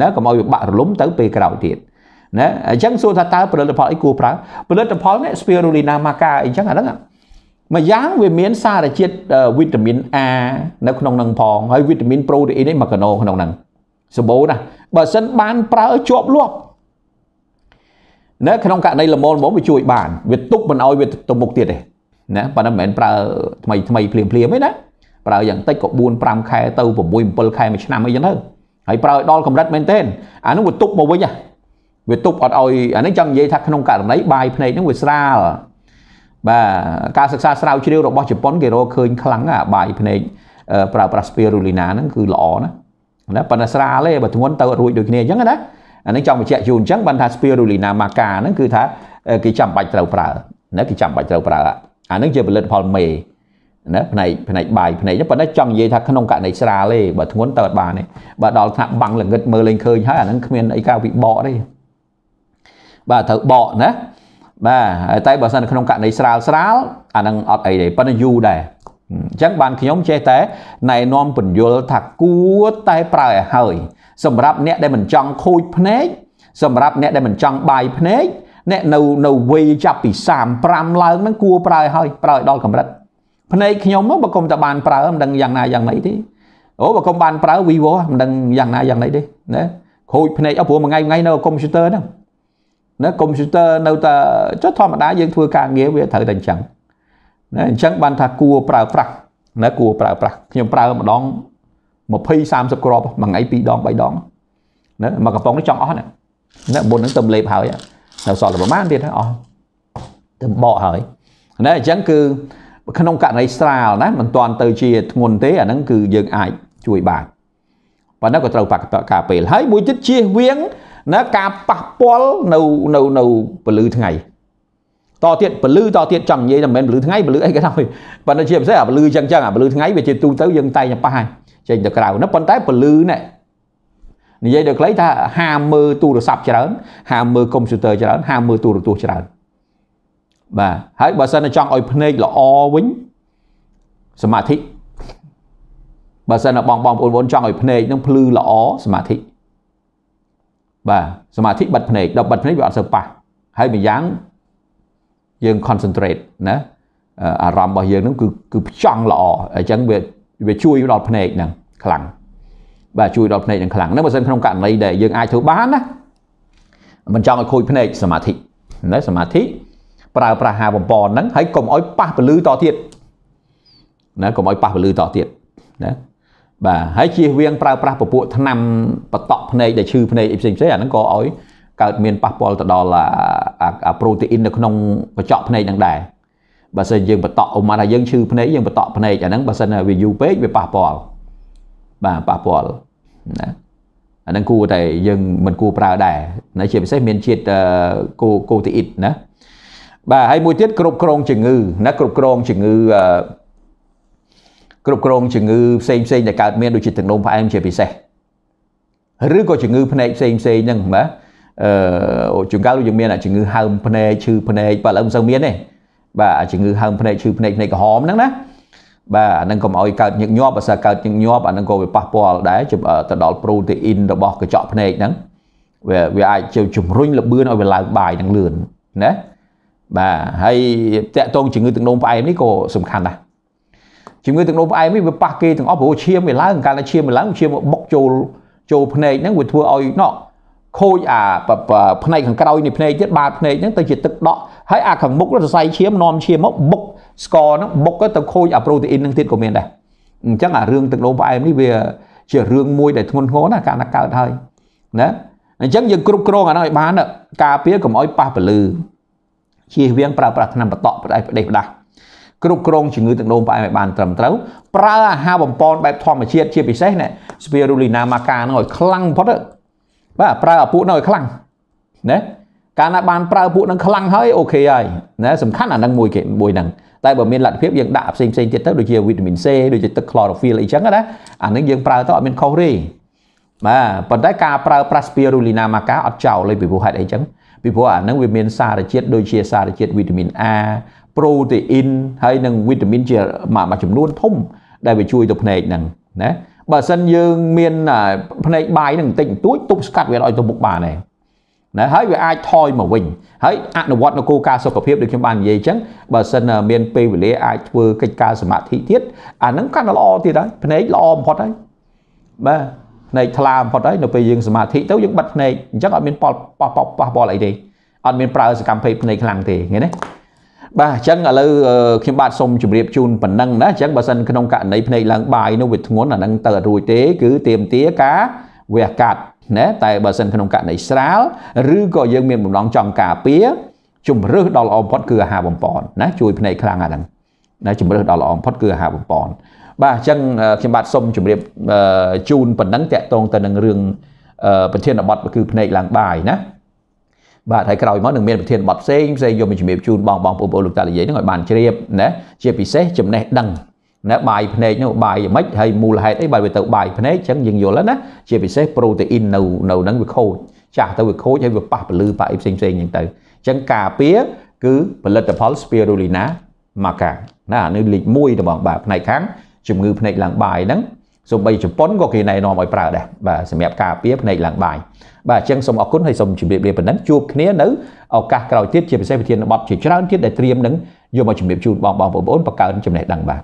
[SPEAKER 1] ណាកុំឲ្យវាបាក់រលំទៅពេលក្រោយទៀតណាអញ្ចឹងសួរថាតើផលិតផលអីគួរប្រើផលិតផលនេះ spirulina maca អីចឹងអាហ្នឹងមួយយ៉ាងវាមានសារជាតិវីតាមីន A នៅក្នុងហ្នឹងផងហើយវីតាមីនប្រូតេអ៊ីននេះមួយកណោក្នុងហ្នឹងសម្បូរណាស់បើសិនបានប្រើជាប់លាប់នៅក្នុងករណីលមលមកវាជួយបាន វាទុកមិនឲ្យវាទៅមុខទៀតទេណាប៉ុន្តែមិនមែនប្រើថ្មីថ្មីភ្លាមភ្លាមទេណាប្រើយ៉ាងតិចក៏4 5ខែ ទៅ6 7ខែមួយឆ្នាំអីចឹងទៅហើយប្រើឲ្យដល់កម្រិតមែនទែនអានោះវាទុកមកវិញហ៎វាទប់អត់ឲ្យអានេះចង់និយាយថាក្នុងករណីបាយភ្នែកហ្នឹងវាស្រាលបាទការសិក្សាស្រាវជ្រាវរបស់ជប៉ុនគេរកឃើញខ្លាំងអាបាយភ្នែកប្រើប្រាស់ spirulina ហ្នឹងគឺល្អណាស់ណាប៉ុន្តែស្រាលទេបើធ្ងន់ទៅរួចដូចគ្នាអញ្ចឹងណាអានេះចង់បញ្ជាក់ជូនអញ្ចឹងបានថា spirulina maca ហ្នឹងគឺថាគេចាំបាច់ត្រូវប្រើណាគេចាំបាច់ត្រូវប្រើអានឹងជាផលិតផលមេណាផ្នែកផ្នែកបាយផ្នែកប៉ុន្តែចង់និយាយថាក្នុងករណីស្រាលទេបើធ្ងន់ទៅអត់បានទេបើដល់ថ្នាក់បាំងលងឹតមើលលេងឃើញហើយអានឹងគ្មានអីការវិបកទេបាទត្រូវបកណាបាទតែបើសិនក្នុងករណីស្រាលស្រាលអានឹងអត់អីទេប៉ុន្តែយូរដែរអញ្ចឹងបានខ្ញុំចេះតែណែនាំពន្យល់ថាគួរតែប្រើឲ្យហើយ សម្រាប់ អ្នកដែលមិនចង់ខូចភ្នែកសម្រាប់អ្នកដែលមិនចង់បាយភ្នែកអ្នកនៅនៅវ័យចាប់ពី35ឡើងហ្នឹងគួរប្រើឲ្យហើយប្រើឲ្យដល់កម្រិតភ្នែកខ្ញុំបើគុំតែបានប្រើមិនដឹងយ៉ាងណាយ៉ាងណីទេអូបើគុំបានប្រើ vivo មិនដឹងយ៉ាងណាយ៉ាងណីទេណាខូចភ្នែកអស់ព្រោះមួយថ្ងៃមួយថ្ងៃនៅកុំព្យូទ័រហ្នឹងណាកុំព្យូទ័រនៅតែចុះធម្មតាយើងធ្វើការងារវាត្រូវតែអញ្ចឹងណាអញ្ចឹងបានថាគួរប្រើប្រាស់ណាគួរប្រើប្រាស់ខ្ញុំប្រើម្ដង20 30គ្រាប់មួយថ្ងៃ2ដង3ដងណាមកកំប៉ុងនេះចង់អស់ណាណាមុនហ្នឹងទៅលេបហើយនៅសល់តែប្រហែលទៀតអស់ទៅបកហើយណាអញ្ចឹងគឺក្នុងករណីស្រាលណាមិនទាន់ទៅជាធ្ងន់ទេអាហ្នឹងគឺយើងអាចជួយបានប៉ុន្តែក៏ត្រូវបាក់តកាពេលហើយមួយទៀតជៀសវាងណាការប៉ះពាល់នៅនៅនៅពលឺថ្ងៃតទៀតពលឺតទៀតចង់និយាយតែមិនមែនពលឺថ្ងៃពលឺអីក៏ដោយប៉ុន្តែជាពិសេសអាពលឺចឹងចឹងអាពលឺថ្ងៃវាជាទូទៅយើងតែងតែប៉ះហើយចេញទៅក្រៅណាប៉ុន្តែពលឺនេះនិយាយដល់ខ្លីថាហាមើលទូរស័ព្ទច្រើនហាមើលកុំព្យូទ័រច្រើនហាមើលទូរទស្សន៍ច្រើនបាទហើយបើសិនតែចង់ឲ្យភ្នែកល្អវិញសមាធិបើសិនតែបងបងប្អូនចង់ឲ្យភ្នែកនឹងភ្លឺល្អសមាធិបាទសមាធិបិទភ្នែកដល់បិទភ្នែកវាអត់សូវប៉ះហើយម្យ៉ាងយើង concentrate ណាអារម្មណ៍របស់យើងនឹងគឺគឺផ្ចង់ល្អអញ្ចឹងវាវាជួយដល់ភ្នែកហ្នឹងខ្លាំងបាទជួយដល់ភ្នែកនឹងខ្លាំងហ្នឹងបើសិនក្នុងករណីដែលយើងអាចធ្វើបានណាមិនចង់ឲ្យខូចភ្នែកសមាធិណាសមាធិប្រើប្រាស់ហាបំពន់ហ្នឹងហើយកុំឲ្យប៉ះពលឺតទៀតណាកុំឲ្យប៉ះពលឺតទៀតណាបាទហើយជៀសវាងប្រើប្រាស់ពពួកថ្នាំបតក់ភ្នែកដែលឈឺភ្នែកអីផ្សេងផ្សេងអាហ្នឹងក៏ឲ្យកើតមានប៉ះពាល់ទៅដល់អាប្រូតេអ៊ីននៅក្នុងកញ្ចក់ភ្នែកហ្នឹងដែរបើសិនយើងបតក់អូម៉ាត់ថាយើងឈឺភ្នែកយើងបតក់ភ្នែកអាហ្នឹងបើសិនវាយូរពេកវាប៉ះពាល់បាទប៉ះពាល់ណាអាហ្នឹងគួរតែយើងមិនគួរប្រើដែរណាជាពិសេសមានជាតិកូកូតេអ៊ីនណាបាទហើយមួយទៀតគ្រប់គ្រងជំងឺណាគ្រប់គ្រងជំងឺអឺគ្រប់គ្រងជំងឺផ្សេងផ្សេងដែលកើតមានដូចជាទឹកនោមផ្អែមជាពិសេសឬក៏ជំងឺភ្នែកផ្សេងផ្សេងហ្នឹងបាទអឺជួនកាលយើងមានជំងឺហើមភ្នែកឈឺភ្នែកបើឥឡូវមិនសូវមានទេបាទជំងឺហើមភ្នែកឈឺភ្នែកភ្នែកក្រហមហ្នឹងណាបាទអានឹងកុំឲ្យកើតញឹកញាប់បើសិនកើតញឹកញាប់អានឹងក៏វាប៉ះពាល់ដែរទៅដល់ប្រូតេអ៊ីនរបស់កញ្ចក់ភ្នែកហ្នឹងវាវាអាចជំរុញលបឿនឲ្យវាឡើងបាយនឹងលឿនណាបាទហើយតកតងជំងឺទឹកនោមផ្អែមនេះក៏សំខាន់ដែរជំងឺទឹកនោមផ្អែមនេះវាប៉ះគេទាំងអស់ព្រោះឈាមវាឡើងកាលតែឈាមវាឡើងឈាមវាបុកចូលចូលភ្នែកហ្នឹងវាធ្វើឲ្យណោះខូចអាផ្នែកខាងក្រោយនៃភ្នែកទៀតបាតភ្នែកហ្នឹងទៅជាទឹកដក់ហើយអាខាងមុខសរសៃឈាមនាំឈាមមកបុកស្ករហ្នឹងបុកទៅខូចអាប្រូតេអ៊ីនហ្នឹងទៀតក៏មានដែរអញ្ចឹងអារឿងទឹកនោមផ្អែមនេះវាជារឿងមួយដែលធ្ងន់ធ្ងរណាកាលណាកើតហើយណាអញ្ចឹងយើងគ្រប់គ្រងអានោះឲ្យបានការពារកុំឲ្យប៉ះពលឺជៀសវាងប្រើប្រាស់ថ្នាំបតក់ផ្ដេសផ្ដាស់គ្រប់គ្រងជំងឺទឹកនោមផ្អែមឲ្យបានត្រឹមត្រូវប្រើអាហារបំប៉នបែបធម្មជាតិជាពិសេសណែស្ពីរូលីណាម៉ាកាហ្នឹងឲ្យខ្លាំងបំផុតបាទប្រើឲ្យពួកហ្នឹងឲ្យខ្លាំងណាកាលណាបានប្រើពួកហ្នឹងខ្លាំងហើយអូខេហើយណាសំខាន់អាហ្នឹងមួយគេមួយហ្នឹងតែបើមានលទ្ធភាពយើងដាក់ផ្សេងផ្សេងទៀតទៅដូចជាវីតាមីន C ដូចជាទឹក chlorophyll អីចឹងណាអាហ្នឹងយើងប្រើទៅអត់មានខុសទេបាទប៉ុន្តែការប្រើប្រាស់ spirulina maca អត់ចោលទេពីព្រោះហេតុអីចឹងពីព្រោះអាហ្នឹងវាមានសារជាតិដូចជាសារជាតិវីតាមីន A ប្រូតេអ៊ីនហើយនិងវីតាមីនជាមួយចំនួនធំដែលវាជួយទៅភ្នែកហ្នឹងណាបើសិនយើងមានភ្នែកបាយនឹងបន្តិចបន្តួចទប់ស្កាត់វាឲ្យទៅមុខបានដែរណាហើយវាអាចថយមកវិញហើយអនុវត្តនៅគោលការណ៍សុខភាពដូចខ្ញុំបាននិយាយអញ្ចឹងបើសិនមានពេលវេលាអាចធ្វើកិច្ចការសមាធិទៀតអាហ្នឹងកាន់តែល្អទៀតហើយភ្នែកល្អបំផុតហើយបាទភ្នែកថ្លាបំផុតហើយនៅពេលយើងសមាធិទៅយើងបិទភ្នែកអញ្ចឹងអត់មានប៉ះប៉ះប៉ះប៉ះអីទេអត់មានប្រើសកម្មភាពភ្នែកខ្លាំងទេឃើញទេបាទអញ្ចឹងឥឡូវខ្ញុំបាទសូមជម្រាបជូនប៉ុណ្ណឹងណាអញ្ចឹងបើសិនក្នុងករណីភ្នែកឡើងបាយនោះវាធ្ងន់អានឹងទៅអត់រួចទេគឺទៀមទាការវះកាត់ណាតែបើសិនក្នុងករណីស្រាលឬក៏យើង មានបំណងចង់ការពារជំរឹះដល់ល្អបំផុតគឺអាហារបំពន់ណាជួយភ្នែកខ្លាំងអាហ្នឹងណាជំរឹះដល់ល្អបំផុតគឺអាហារបំពន់បាទអញ្ចឹងខ្ញុំបាទសូមជម្រាបជូនប៉ុណ្ណឹងតកតងទៅនឹងរឿងប្រធានបទគឺភ្នែកឡើងបាយណាបាទហើយក្រោយមកនឹងមានប្រធានបទផ្សេងផ្សេងយកមកជំរាបជូនបងបងប្អូនលោកតានិយាយនឹងឲ្យបានជ្រាបណាជាពិសេសចំណេះដឹងណាបាយភ្នែកនោះបាយយ៉ាងម៉េចហើយមូលហេតុអីបាទវាទៅបាយភ្នែកអញ្ចឹងយើងយល់ហើយណាជាពិសេសប្រូតេអ៊ីននៅនៅហ្នឹងវាខូចចាស់ទៅវាខូចហើយវាប៉ះពលឺប៉ះអីផ្សេងផ្សេងអញ្ចឹងទៅអញ្ចឹងការពារគឺផលិតផល spirulina maca ណានៅលេខ1របស់បាទផ្នែកខាង ជំងឺភ្នែកឡើងបាយហ្នឹងសូម្បីជប៉ុនក៏គេណែនាំឲ្យប្រើដែរបាទសម្រាប់ការពារផ្នែកឡើងបាយបាទអញ្ចឹងសូមអរគុណហើយសូមជម្រាបលាប៉ុណ្ណឹងជួបគ្នានៅឱកាសក្រោយទៀតជាពិសេសវិធានបទជាច្រើនទៀតដែលត្រៀមនឹងយកមកជម្រាបជូនបងបងប្អូនបង្កើនចំណេះដឹងបាទ